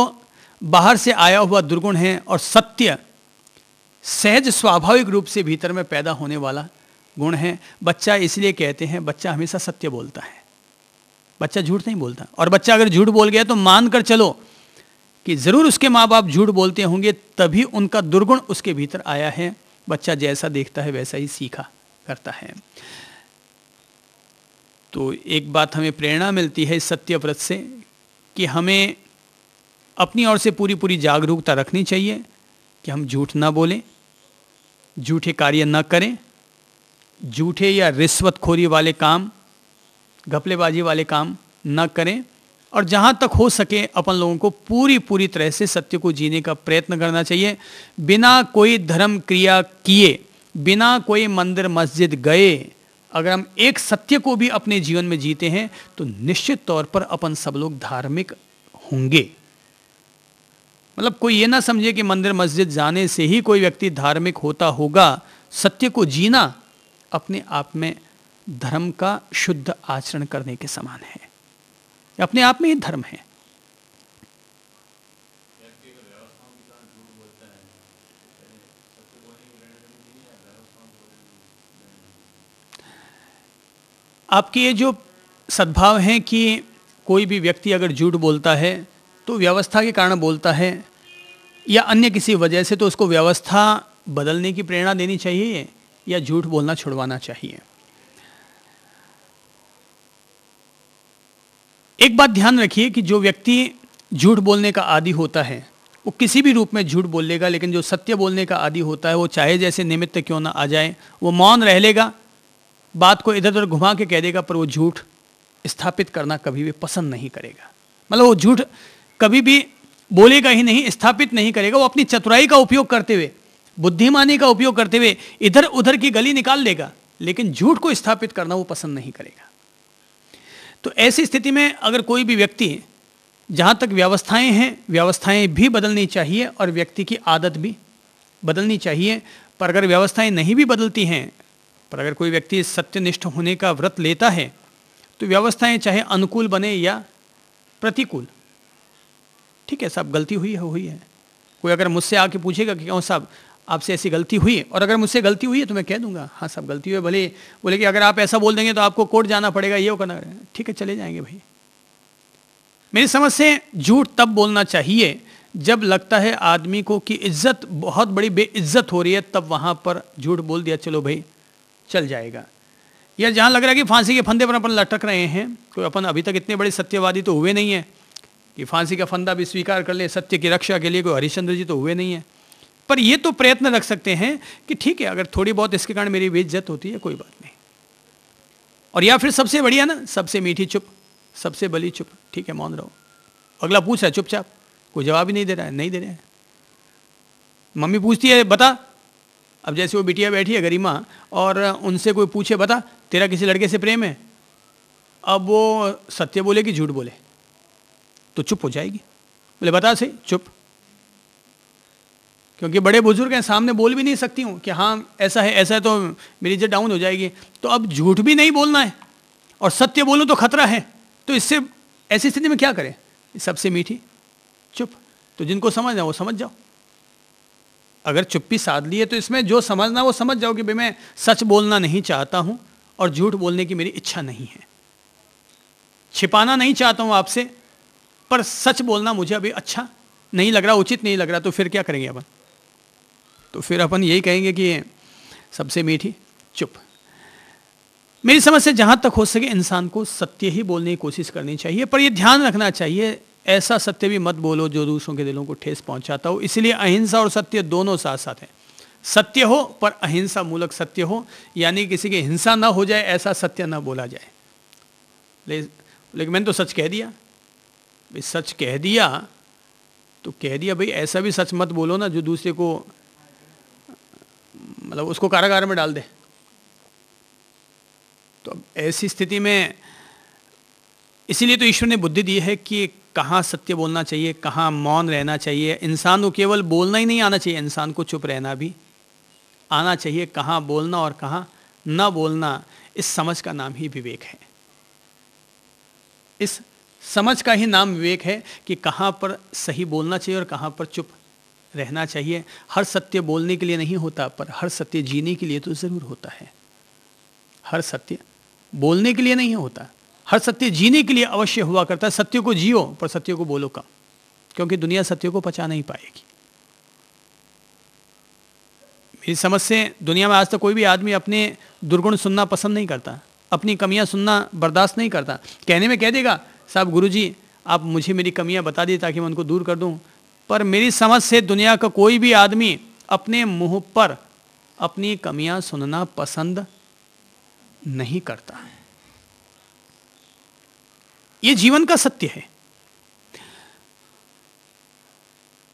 बाहर से आया हुआ दुर्गुण है और सत्य सहज स्वाभाविक रूप से भीतर में पैदा होने वाला गुण है बच्चा इसलिए कहते हैं बच्चा हमेशा सत्य बोलता है बच्चा झूठ नहीं बोलता और बच्चा अगर झूठ बोल गया तो मान कर चलो कि ज़रूर उसके माँ बाप झूठ बोलते होंगे तभी उनका दुर्गुण उसके भीतर आया है बच्चा जैसा देखता है वैसा ही सीखा करता है तो एक बात हमें प्रेरणा मिलती है इस सत्यव्रत से कि हमें अपनी ओर से पूरी पूरी जागरूकता रखनी चाहिए कि हम झूठ ना बोलें झूठे कार्य न करें झूठे या रिश्वतखोरी वाले काम घपलेबाजी वाले काम न करें और जहाँ तक हो सके अपन लोगों को पूरी पूरी तरह से सत्य को जीने का प्रयत्न करना चाहिए बिना कोई धर्म क्रिया किए बिना कोई मंदिर मस्जिद गए अगर हम एक सत्य को भी अपने जीवन में जीते हैं तो निश्चित तौर पर अपन सब लोग धार्मिक होंगे मतलब कोई ये ना समझे कि मंदिर मस्जिद जाने से ही कोई व्यक्ति धार्मिक होता होगा सत्य को जीना अपने आप में धर्म का शुद्ध आचरण करने के समान है अपने आप में ही धर्म है आपके ये जो सद्भाव हैं कि कोई भी व्यक्ति अगर झूठ बोलता है तो व्यवस्था के कारण बोलता है या अन्य किसी वजह से तो उसको व्यवस्था बदलने की प्रेरणा देनी चाहिए या झूठ बोलना छुड़वाना चाहिए एक बात ध्यान रखिए कि जो व्यक्ति झूठ बोलने का आदि होता है वो किसी भी रूप में झूठ बोल लेगा लेकिन जो सत्य बोलने का आदि होता है वो चाहे जैसे निमित्त क्यों ना आ जाए वो मौन रह लेगा बात को इधर उधर घुमा के कह देगा पर वो झूठ स्थापित करना कभी भी पसंद नहीं करेगा मतलब वो झूठ कभी भी बोलेगा ही नहीं स्थापित नहीं करेगा वो अपनी चतुराई का उपयोग करते हुए बुद्धिमानी का उपयोग करते हुए इधर उधर की गली निकाल लेगा लेकिन झूठ को स्थापित करना वो पसंद नहीं करेगा तो ऐसी स्थिति में अगर कोई भी व्यक्ति जहाँ तक व्यवस्थाएं हैं व्यवस्थाएं भी बदलनी चाहिए और व्यक्ति की आदत भी बदलनी चाहिए पर अगर व्यवस्थाएं नहीं भी बदलती हैं पर अगर कोई व्यक्ति सत्यनिष्ठ होने का व्रत लेता है तो व्यवस्थाएं चाहे अनुकूल बने या प्रतिकूल ठीक है साहब गलती हुई है हुई है कोई अगर मुझसे आके पूछेगा कि क्यों साहब आपसे ऐसी गलती हुई और अगर मुझसे गलती हुई है तो मैं कह दूंगा हाँ सब गलती हुई भले बोले कि अगर आप ऐसा बोल देंगे तो आपको कोर्ट जाना पड़ेगा ये वो करना ठीक है चले जाएंगे भाई मेरी समझ से झूठ तब बोलना चाहिए जब लगता है आदमी को कि इज्जत बहुत बड़ी बेइज्जत हो रही है तब वहाँ पर झूठ बोल दिया चलो भाई चल जाएगा या जहाँ लग रहा है कि फांसी के फंदे पर अपन लटक रहे हैं कोई अपन अभी तक इतने बड़े सत्यवादी तो हुए नहीं है कि फांसी का फंदा भी स्वीकार कर ले सत्य की रक्षा के लिए कोई हरिश्चंद्र जी तो हुए नहीं है पर ये तो प्रयत्न रख सकते हैं कि ठीक है अगर थोड़ी बहुत इसके कारण मेरी बेइज्जत होती है कोई बात नहीं और या फिर सबसे बढ़िया ना सबसे मीठी चुप सबसे बली चुप ठीक है मौन रहो अगला पूछ रहा है चुपचाप कोई जवाब ही नहीं दे रहा है नहीं दे रहे हैं मम्मी पूछती है बता अब जैसे वो बिटिया बैठी है गरिमा और उनसे कोई पूछे बता तेरा किसी लड़के से प्रेम है अब वो सत्य बोले कि झूठ बोले तो चुप हो जाएगी बोले बता सही चुप क्योंकि बड़े बुजुर्ग हैं सामने बोल भी नहीं सकती हूँ कि हाँ ऐसा है ऐसा है तो मेरी इज्जत डाउन हो जाएगी तो अब झूठ भी नहीं बोलना है और सत्य बोलूँ तो खतरा है तो इससे ऐसी स्थिति में क्या करें सबसे मीठी चुप तो जिनको समझना वो समझ जाओ अगर चुप्पी साध ली है तो इसमें जो समझना वो समझ जाओ कि भाई मैं सच बोलना नहीं चाहता हूँ और झूठ बोलने की मेरी इच्छा नहीं है छिपाना नहीं चाहता हूँ आपसे पर सच बोलना मुझे अभी अच्छा नहीं लग रहा उचित नहीं लग रहा तो फिर क्या करेंगे अपन तो फिर अपन यही कहेंगे कि सबसे मीठी चुप मेरी समझ से जहाँ तक हो सके इंसान को सत्य ही बोलने की कोशिश करनी चाहिए पर यह ध्यान रखना चाहिए ऐसा सत्य भी मत बोलो जो दूसरों के दिलों को ठेस पहुंचाता हो इसलिए अहिंसा और सत्य दोनों साथ साथ हैं सत्य हो पर अहिंसा मूलक सत्य हो यानी किसी की हिंसा ना हो जाए ऐसा सत्य ना बोला जाए ले, लेकिन मैंने तो सच कह दिया भाई सच कह दिया तो कह दिया भाई ऐसा भी सच मत बोलो ना जो दूसरे को मतलब उसको कारागार में डाल दे तो ऐसी स्थिति में इसीलिए तो ईश्वर ने बुद्धि दी है कि कहाँ सत्य बोलना चाहिए कहाँ मौन रहना चाहिए इंसान को केवल बोलना ही नहीं आना चाहिए इंसान को चुप रहना भी आना चाहिए कहाँ बोलना और कहाँ न बोलना इस समझ का नाम ही विवेक है इस समझ का ही नाम विवेक है कि कहाँ पर सही बोलना चाहिए और कहाँ पर चुप रहना चाहिए हर सत्य बोलने के लिए नहीं होता पर हर सत्य जीने के लिए तो ज़रूर होता है हर सत्य बोलने के लिए नहीं होता हर सत्य जीने के लिए अवश्य हुआ करता है सत्य को जियो पर सत्य को बोलो कम क्योंकि दुनिया सत्य को पचा नहीं पाएगी मेरी समझ से दुनिया में आज तक कोई भी आदमी अपने दुर्गुण सुनना पसंद नहीं करता अपनी कमियां सुनना बर्दाश्त नहीं करता कहने में कह देगा साहब गुरुजी आप मुझे मेरी कमियां बता दिए ताकि मैं उनको दूर कर दूं पर मेरी समझ से दुनिया का कोई भी आदमी अपने मुंह पर अपनी कमियां सुनना पसंद नहीं करता है ये जीवन का सत्य है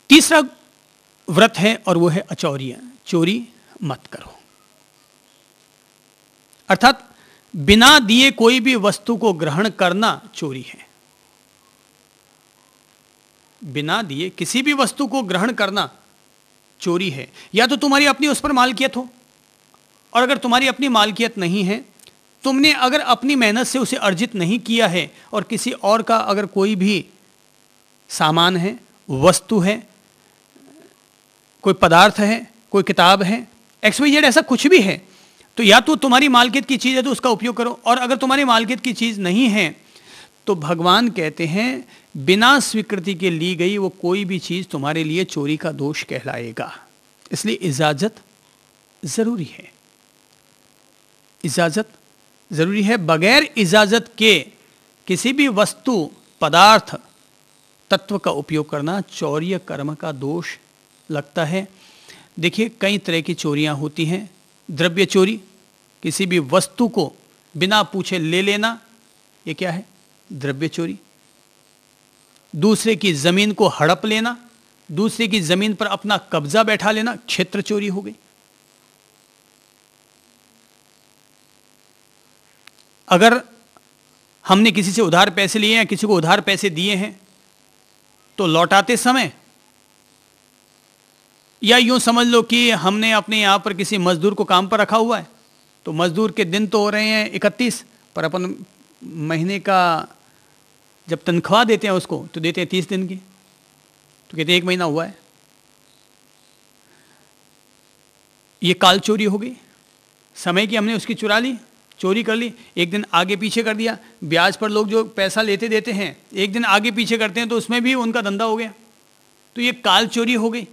तीसरा व्रत है और वो है अचौरिया चोरी मत करो अर्थात बिना दिए कोई भी वस्तु को ग्रहण करना चोरी है बिना दिए किसी भी वस्तु को ग्रहण करना चोरी है या तो तुम्हारी अपनी उस पर मालकियत हो और अगर तुम्हारी अपनी मालकियत नहीं है तुमने अगर अपनी मेहनत से उसे अर्जित नहीं किया है और किसी और का अगर कोई भी सामान है वस्तु है कोई पदार्थ है कोई किताब है एक्सपीजेड ऐसा कुछ भी है तो या तो तुम्हारी मालकियत की चीज़ है तो उसका उपयोग करो और अगर तुम्हारी मालकियत की चीज़ नहीं है तो भगवान कहते हैं बिना स्वीकृति के ली गई वो कोई भी चीज़ तुम्हारे लिए चोरी का दोष कहलाएगा इसलिए इजाज़त ज़रूरी है इजाज़त ज़रूरी है बगैर इजाज़त के किसी भी वस्तु पदार्थ तत्व का उपयोग करना चौर्य कर्म का दोष लगता है देखिए कई तरह की चोरियां होती हैं द्रव्य चोरी किसी भी वस्तु को बिना पूछे ले लेना ये क्या है द्रव्य चोरी दूसरे की जमीन को हड़प लेना दूसरे की जमीन पर अपना कब्जा बैठा लेना क्षेत्र चोरी हो गई अगर हमने किसी से उधार पैसे लिए या किसी को उधार पैसे दिए हैं तो लौटाते समय या यूं समझ लो कि हमने अपने यहां पर किसी मजदूर को काम पर रखा हुआ है तो मजदूर के दिन तो हो रहे हैं इकतीस पर अपन महीने का जब तनख्वाह देते हैं उसको तो देते हैं तीस दिन की तो कहते हैं एक महीना हुआ है ये काल चोरी हो गई समय की हमने उसकी चुरा ली चोरी कर ली एक दिन आगे पीछे कर दिया ब्याज पर लोग जो पैसा लेते देते हैं एक दिन आगे पीछे करते हैं तो उसमें भी उनका धंधा हो गया तो ये काल चोरी हो गई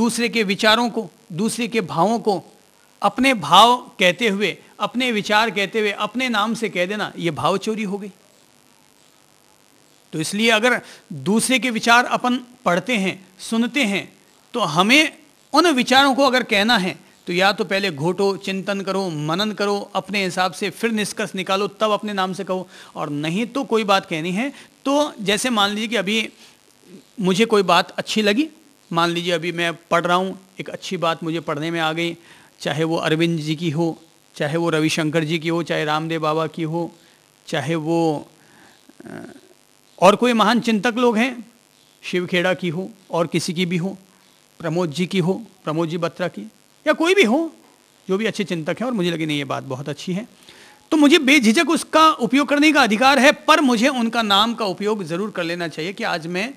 दूसरे के विचारों को दूसरे के भावों को अपने भाव कहते हुए अपने विचार कहते हुए अपने नाम से कह देना ये भाव चोरी हो गई तो इसलिए अगर दूसरे के विचार अपन पढ़ते हैं सुनते हैं तो हमें उन विचारों को अगर कहना है तो या तो पहले घोटो चिंतन करो मनन करो अपने हिसाब से फिर निष्कर्ष निकालो तब अपने नाम से कहो और नहीं तो कोई बात कहनी है तो जैसे मान लीजिए कि अभी मुझे कोई बात अच्छी लगी मान लीजिए अभी मैं पढ़ रहा हूँ एक अच्छी बात मुझे पढ़ने में आ गई चाहे वो अरविंद जी की हो चाहे वो रविशंकर जी की हो चाहे रामदेव बाबा की हो चाहे वो और कोई महान चिंतक लोग हैं शिवखेड़ा की हो और किसी की भी हो प्रमोद जी की हो प्रमोद जी बत्रा की या कोई भी हो जो भी अच्छे चिंतक हैं और मुझे लगे नहीं ये बात बहुत अच्छी है तो मुझे बेझिझक उसका उपयोग करने का अधिकार है पर मुझे उनका नाम का उपयोग ज़रूर कर लेना चाहिए कि आज मैं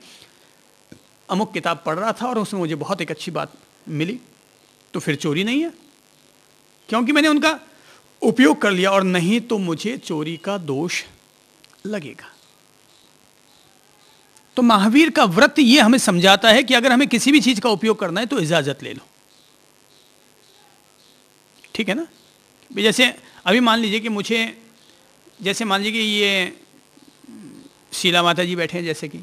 अमुक किताब पढ़ रहा था और उसमें मुझे बहुत एक अच्छी बात मिली तो फिर चोरी नहीं है क्योंकि मैंने उनका उपयोग कर लिया और नहीं तो मुझे चोरी का दोष लगेगा तो महावीर का व्रत ये हमें समझाता है कि अगर हमें किसी भी चीज का उपयोग करना है तो इजाजत ले लो ठीक है ना जैसे अभी मान लीजिए कि मुझे जैसे मान लीजिए कि ये शीला माता जी बैठे हैं जैसे कि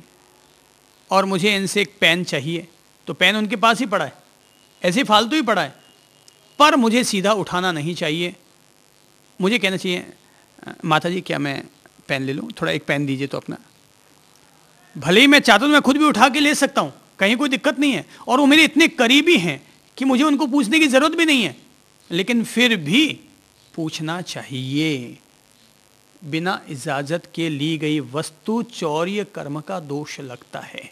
और मुझे इनसे एक पेन चाहिए तो पेन उनके पास ही पड़ा है ऐसे फालतू ही पड़ा है पर मुझे सीधा उठाना नहीं चाहिए मुझे कहना चाहिए माता जी क्या मैं पेन ले लूँ थोड़ा एक पेन दीजिए तो अपना भले ही मैं चाहता हूँ मैं खुद भी उठा के ले सकता हूँ कहीं कोई दिक्कत नहीं है और वो मेरे इतने करीबी हैं कि मुझे उनको पूछने की ज़रूरत भी नहीं है लेकिन फिर भी पूछना चाहिए बिना इजाज़त के ली गई वस्तु चौर्य कर्म का दोष लगता है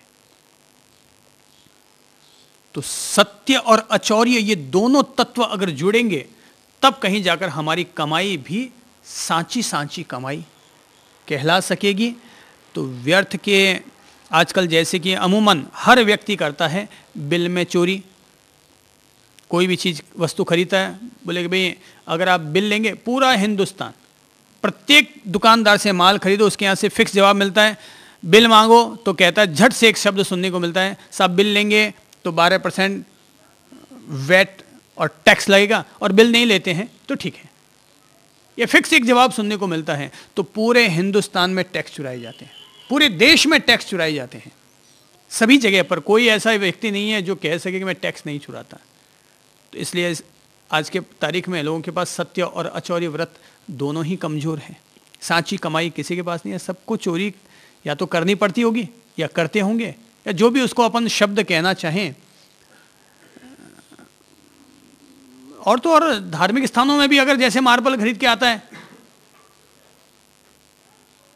तो सत्य और अचौर्य ये दोनों तत्व अगर जुड़ेंगे तब कहीं जाकर हमारी कमाई भी सांची सांची कमाई कहला सकेगी तो व्यर्थ के आजकल जैसे कि अमूमन हर व्यक्ति करता है बिल में चोरी कोई भी चीज़ वस्तु खरीदता है बोले कि भाई अगर आप बिल लेंगे पूरा हिंदुस्तान प्रत्येक दुकानदार से माल खरीदो उसके यहाँ से फिक्स जवाब मिलता है बिल मांगो तो कहता है झट से एक शब्द सुनने को मिलता है साहब बिल लेंगे तो 12 परसेंट वैट और टैक्स लगेगा और बिल नहीं लेते हैं तो ठीक है ये फिक्स एक जवाब सुनने को मिलता है तो पूरे हिंदुस्तान में टैक्स चुराए जाते हैं पूरे देश में टैक्स चुराए जाते हैं सभी जगह पर कोई ऐसा व्यक्ति नहीं है जो कह सके कि मैं टैक्स नहीं चुराता तो इसलिए आज के तारीख में लोगों के पास सत्य और अचौरी व्रत दोनों ही कमज़ोर हैं सांची कमाई किसी के पास नहीं है सबको चोरी या तो करनी पड़ती होगी या करते होंगे या जो भी उसको अपन शब्द कहना चाहें और तो और धार्मिक स्थानों में भी अगर जैसे मार्बल खरीद के आता है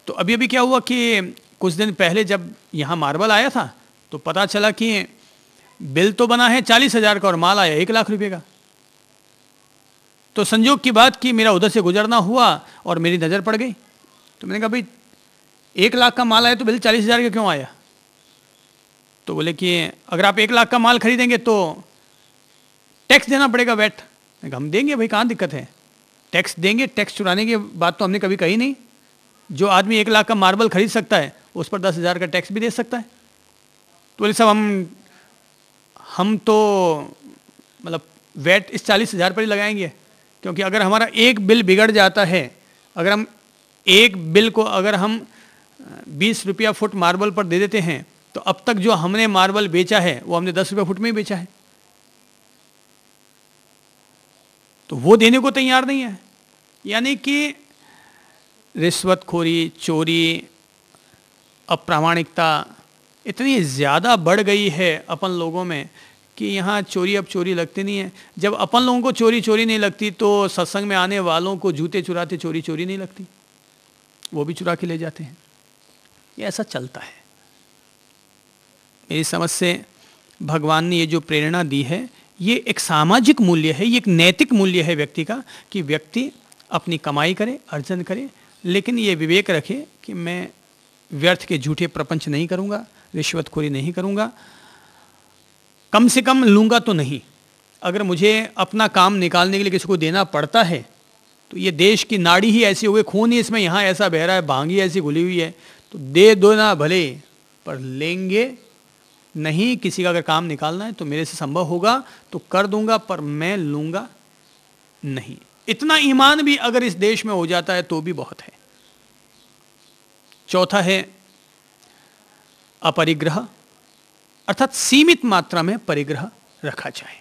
तो अभी अभी क्या हुआ कि कुछ दिन पहले जब यहाँ मार्बल आया था तो पता चला कि बिल तो बना है चालीस हजार का और माल आया एक लाख रुपए का तो संजोग की बात की मेरा उधर से गुजरना हुआ और मेरी नज़र पड़ गई तो मैंने कहा भाई एक लाख का माल आया तो बिल चालीस हज़ार का क्यों आया तो बोले कि अगर आप एक लाख का माल खरीदेंगे तो टैक्स देना पड़ेगा वैट हम देंगे भाई कहाँ दिक्कत है टैक्स देंगे टैक्स चुराने की बात तो हमने कभी कही नहीं जो आदमी एक लाख का मार्बल खरीद सकता है उस पर दस हज़ार का टैक्स भी दे सकता है तो बोले साहब हम हम तो मतलब वैट इस चालीस हज़ार पर ही लगाएंगे क्योंकि अगर हमारा एक बिल बिगड़ जाता है अगर हम एक बिल को अगर हम बीस रुपया फुट मार्बल पर दे देते हैं तो अब तक जो हमने मार्बल बेचा है वो हमने दस रुपया फुट में ही बेचा है तो वो देने को तैयार नहीं है यानी कि रिश्वतखोरी चोरी अप्रामाणिकता इतनी ज़्यादा बढ़ गई है अपन लोगों में कि यहाँ चोरी अब चोरी लगती नहीं है जब अपन लोगों को चोरी चोरी नहीं लगती तो सत्संग में आने वालों को जूते चुराते चोरी चोरी नहीं लगती वो भी चुरा के ले जाते हैं ये ऐसा चलता है मेरी समझ से भगवान ने ये जो प्रेरणा दी है ये एक सामाजिक मूल्य है ये एक नैतिक मूल्य है व्यक्ति का कि व्यक्ति अपनी कमाई करे अर्जन करे लेकिन ये विवेक रखे कि मैं व्यर्थ के झूठे प्रपंच नहीं करूंगा रिश्वतखोरी नहीं करूंगा कम से कम लूंगा तो नहीं अगर मुझे अपना काम निकालने के लिए किसी को देना पड़ता है तो ये देश की नाड़ी ही ऐसी हो गई खून ही इसमें यहाँ ऐसा बह रहा है भांगी ऐसी घुली हुई है तो दे दो ना भले पर लेंगे नहीं किसी का अगर काम निकालना है तो मेरे से संभव होगा तो कर दूंगा पर मैं लूंगा नहीं इतना ईमान भी अगर इस देश में हो जाता है तो भी बहुत है चौथा है अपरिग्रह अर्थात सीमित मात्रा में परिग्रह रखा जाए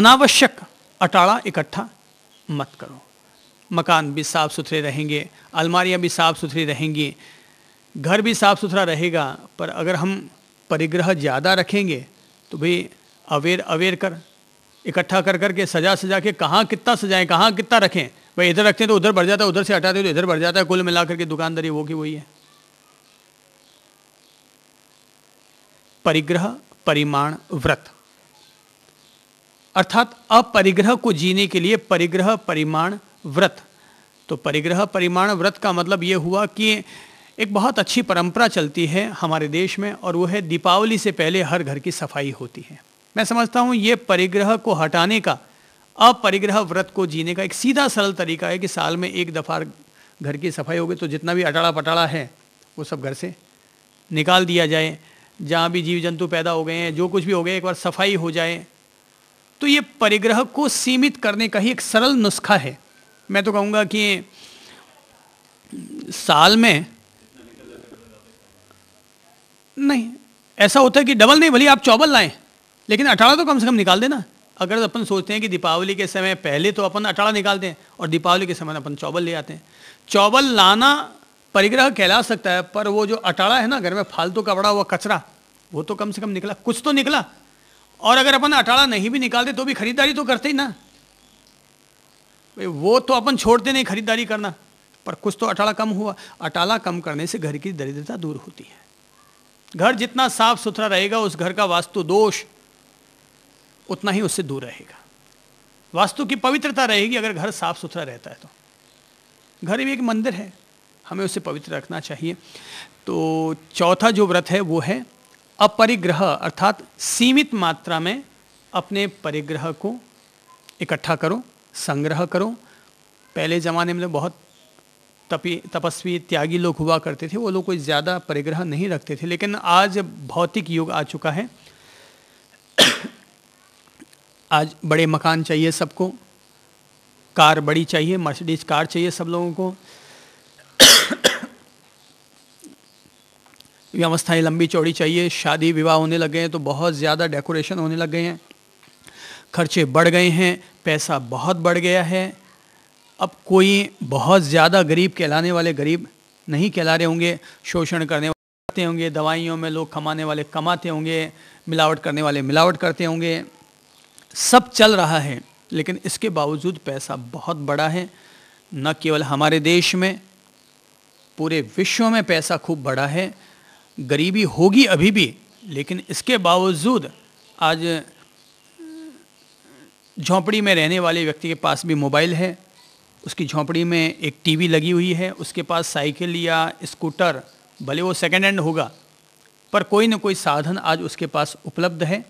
अनावश्यक अटाड़ा इकट्ठा मत करो मकान भी साफ़ सुथरे रहेंगे अलमारियां भी साफ़ सुथरी रहेंगी घर भी साफ़ सुथरा रहेगा पर अगर हम परिग्रह ज़्यादा रखेंगे तो भाई अवेर अवेर कर इकट्ठा कर करके सजा सजा के कहाँ कितना सजाएं कहाँ कितना रखें भाई इधर रखते हैं तो उधर बढ़ जाता है उधर से हटाते हैं तो इधर बढ़ जाता है कुल मिला करके दुकानदारी वो की वही है परिग्रह परिमाण व्रत अर्थात अपरिग्रह को जीने के लिए परिग्रह परिमाण व्रत तो परिग्रह परिमाण व्रत का मतलब ये हुआ कि एक बहुत अच्छी परंपरा चलती है हमारे देश में और वो है दीपावली से पहले हर घर की सफाई होती है मैं समझता हूँ ये परिग्रह को हटाने का अपरिग्रह व्रत को जीने का एक सीधा सरल तरीका है कि साल में एक दफ़ा घर की सफाई होगी तो जितना भी अटाड़ा पटाड़ा है वो सब घर से निकाल दिया जाए जहाँ भी जीव जंतु पैदा हो गए हैं जो कुछ भी हो गया एक बार सफाई हो जाए तो ये परिग्रह को सीमित करने का ही एक सरल नुस्खा है मैं तो कहूँगा कि साल में नहीं ऐसा होता है कि डबल नहीं भले आप चौबल लाएं लेकिन अठारह तो कम से कम निकाल देना अगर तो अपन सोचते हैं कि दीपावली के समय पहले तो अपन अटाड़ा निकालते हैं और दीपावली के समय अपन चौबल ले आते हैं चौबल लाना परिग्रह कहला सकता है पर वो जो अटाड़ा है ना घर में फालतू का बड़ा हुआ कचरा वो तो कम से कम निकला कुछ तो निकला और अगर अपन अटाड़ा नहीं भी निकालते तो भी खरीदारी तो करते ही ना भाई वो तो अपन छोड़ते नहीं खरीदारी करना पर कुछ तो अटाला कम हुआ अटाला कम करने से घर की दरिद्रता दूर होती है घर जितना साफ सुथरा रहेगा उस घर का वास्तु दोष उतना ही उससे दूर रहेगा वास्तु की पवित्रता रहेगी अगर घर साफ सुथरा रहता है तो घर भी एक मंदिर है हमें उसे पवित्र रखना चाहिए तो चौथा जो व्रत है वो है अपरिग्रह अर्थात सीमित मात्रा में अपने परिग्रह को इकट्ठा करो संग्रह करो पहले ज़माने में बहुत तपी तपस्वी त्यागी लोग हुआ करते थे वो लोग कोई ज़्यादा परिग्रह नहीं रखते थे लेकिन आज भौतिक युग आ चुका है आज बड़े मकान चाहिए सबको कार बड़ी चाहिए मर्सिडीज कार चाहिए सब लोगों को व्यवस्थाएं लंबी चौड़ी चाहिए शादी विवाह होने लग गए हैं तो बहुत ज़्यादा डेकोरेशन होने लग गए हैं खर्चे बढ़ गए हैं पैसा बहुत बढ़ गया है अब कोई बहुत ज़्यादा गरीब कहलाने वाले गरीब नहीं कहला रहे होंगे शोषण करने वाले होंगे दवाइयों में लोग कमाने वाले कमाते होंगे मिलावट करने वाले मिलावट करते होंगे सब चल रहा है लेकिन इसके बावजूद पैसा बहुत बड़ा है न केवल हमारे देश में पूरे विश्व में पैसा खूब बड़ा है गरीबी होगी अभी भी लेकिन इसके बावजूद आज झोंपड़ी में रहने वाले व्यक्ति के पास भी मोबाइल है उसकी झोंपड़ी में एक टीवी लगी हुई है उसके पास साइकिल या स्कूटर भले वो सेकेंड हैंड होगा पर कोई ना कोई साधन आज उसके पास उपलब्ध है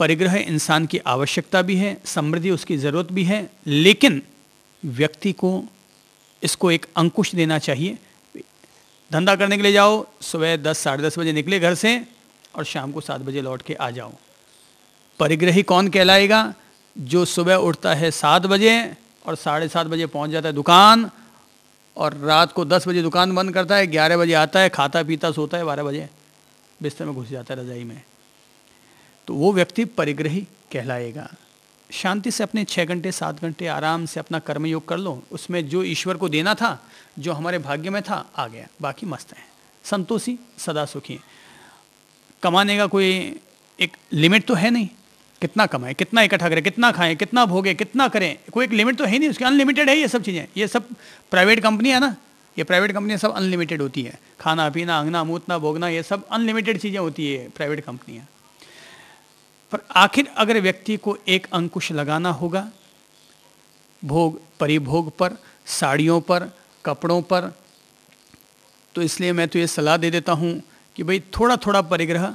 परिग्रह इंसान की आवश्यकता भी है समृद्धि उसकी ज़रूरत भी है लेकिन व्यक्ति को इसको एक अंकुश देना चाहिए धंधा करने के लिए जाओ सुबह दस साढ़े दस बजे निकले घर से और शाम को सात बजे लौट के आ जाओ परिग्रही कौन कहलाएगा जो सुबह उठता है सात बजे और साढ़े सात बजे पहुंच जाता है दुकान और रात को दस बजे दुकान बंद करता है ग्यारह बजे आता है खाता पीता सोता है बारह बजे बिस्तर में घुस जाता है रजाई में तो वो व्यक्ति परिग्रही कहलाएगा शांति से अपने छः घंटे सात घंटे आराम से अपना कर्मयोग कर लो उसमें जो ईश्वर को देना था जो हमारे भाग्य में था आ गया बाकी मस्त हैं संतोषी सदा सुखी है कमाने का कोई एक लिमिट तो है नहीं कितना कमाएं कितना इकट्ठा करें कितना खाएं कितना भोगे कितना करें कोई एक लिमिट तो है नहीं उसकी अनलिमिटेड है ये सब चीज़ें ये सब प्राइवेट कंपनी है ना ये प्राइवेट कंपनियाँ सब अनलिमिटेड होती है खाना पीना अंगना मूतना भोगना ये सब अनलिमिटेड चीज़ें होती है प्राइवेट कंपनियाँ पर आखिर अगर व्यक्ति को एक अंकुश लगाना होगा भोग परिभोग पर साड़ियों पर कपड़ों पर तो इसलिए मैं तो ये सलाह दे देता हूँ कि भाई थोड़ा थोड़ा परिग्रह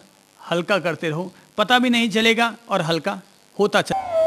हल्का करते रहो पता भी नहीं चलेगा और हल्का होता चला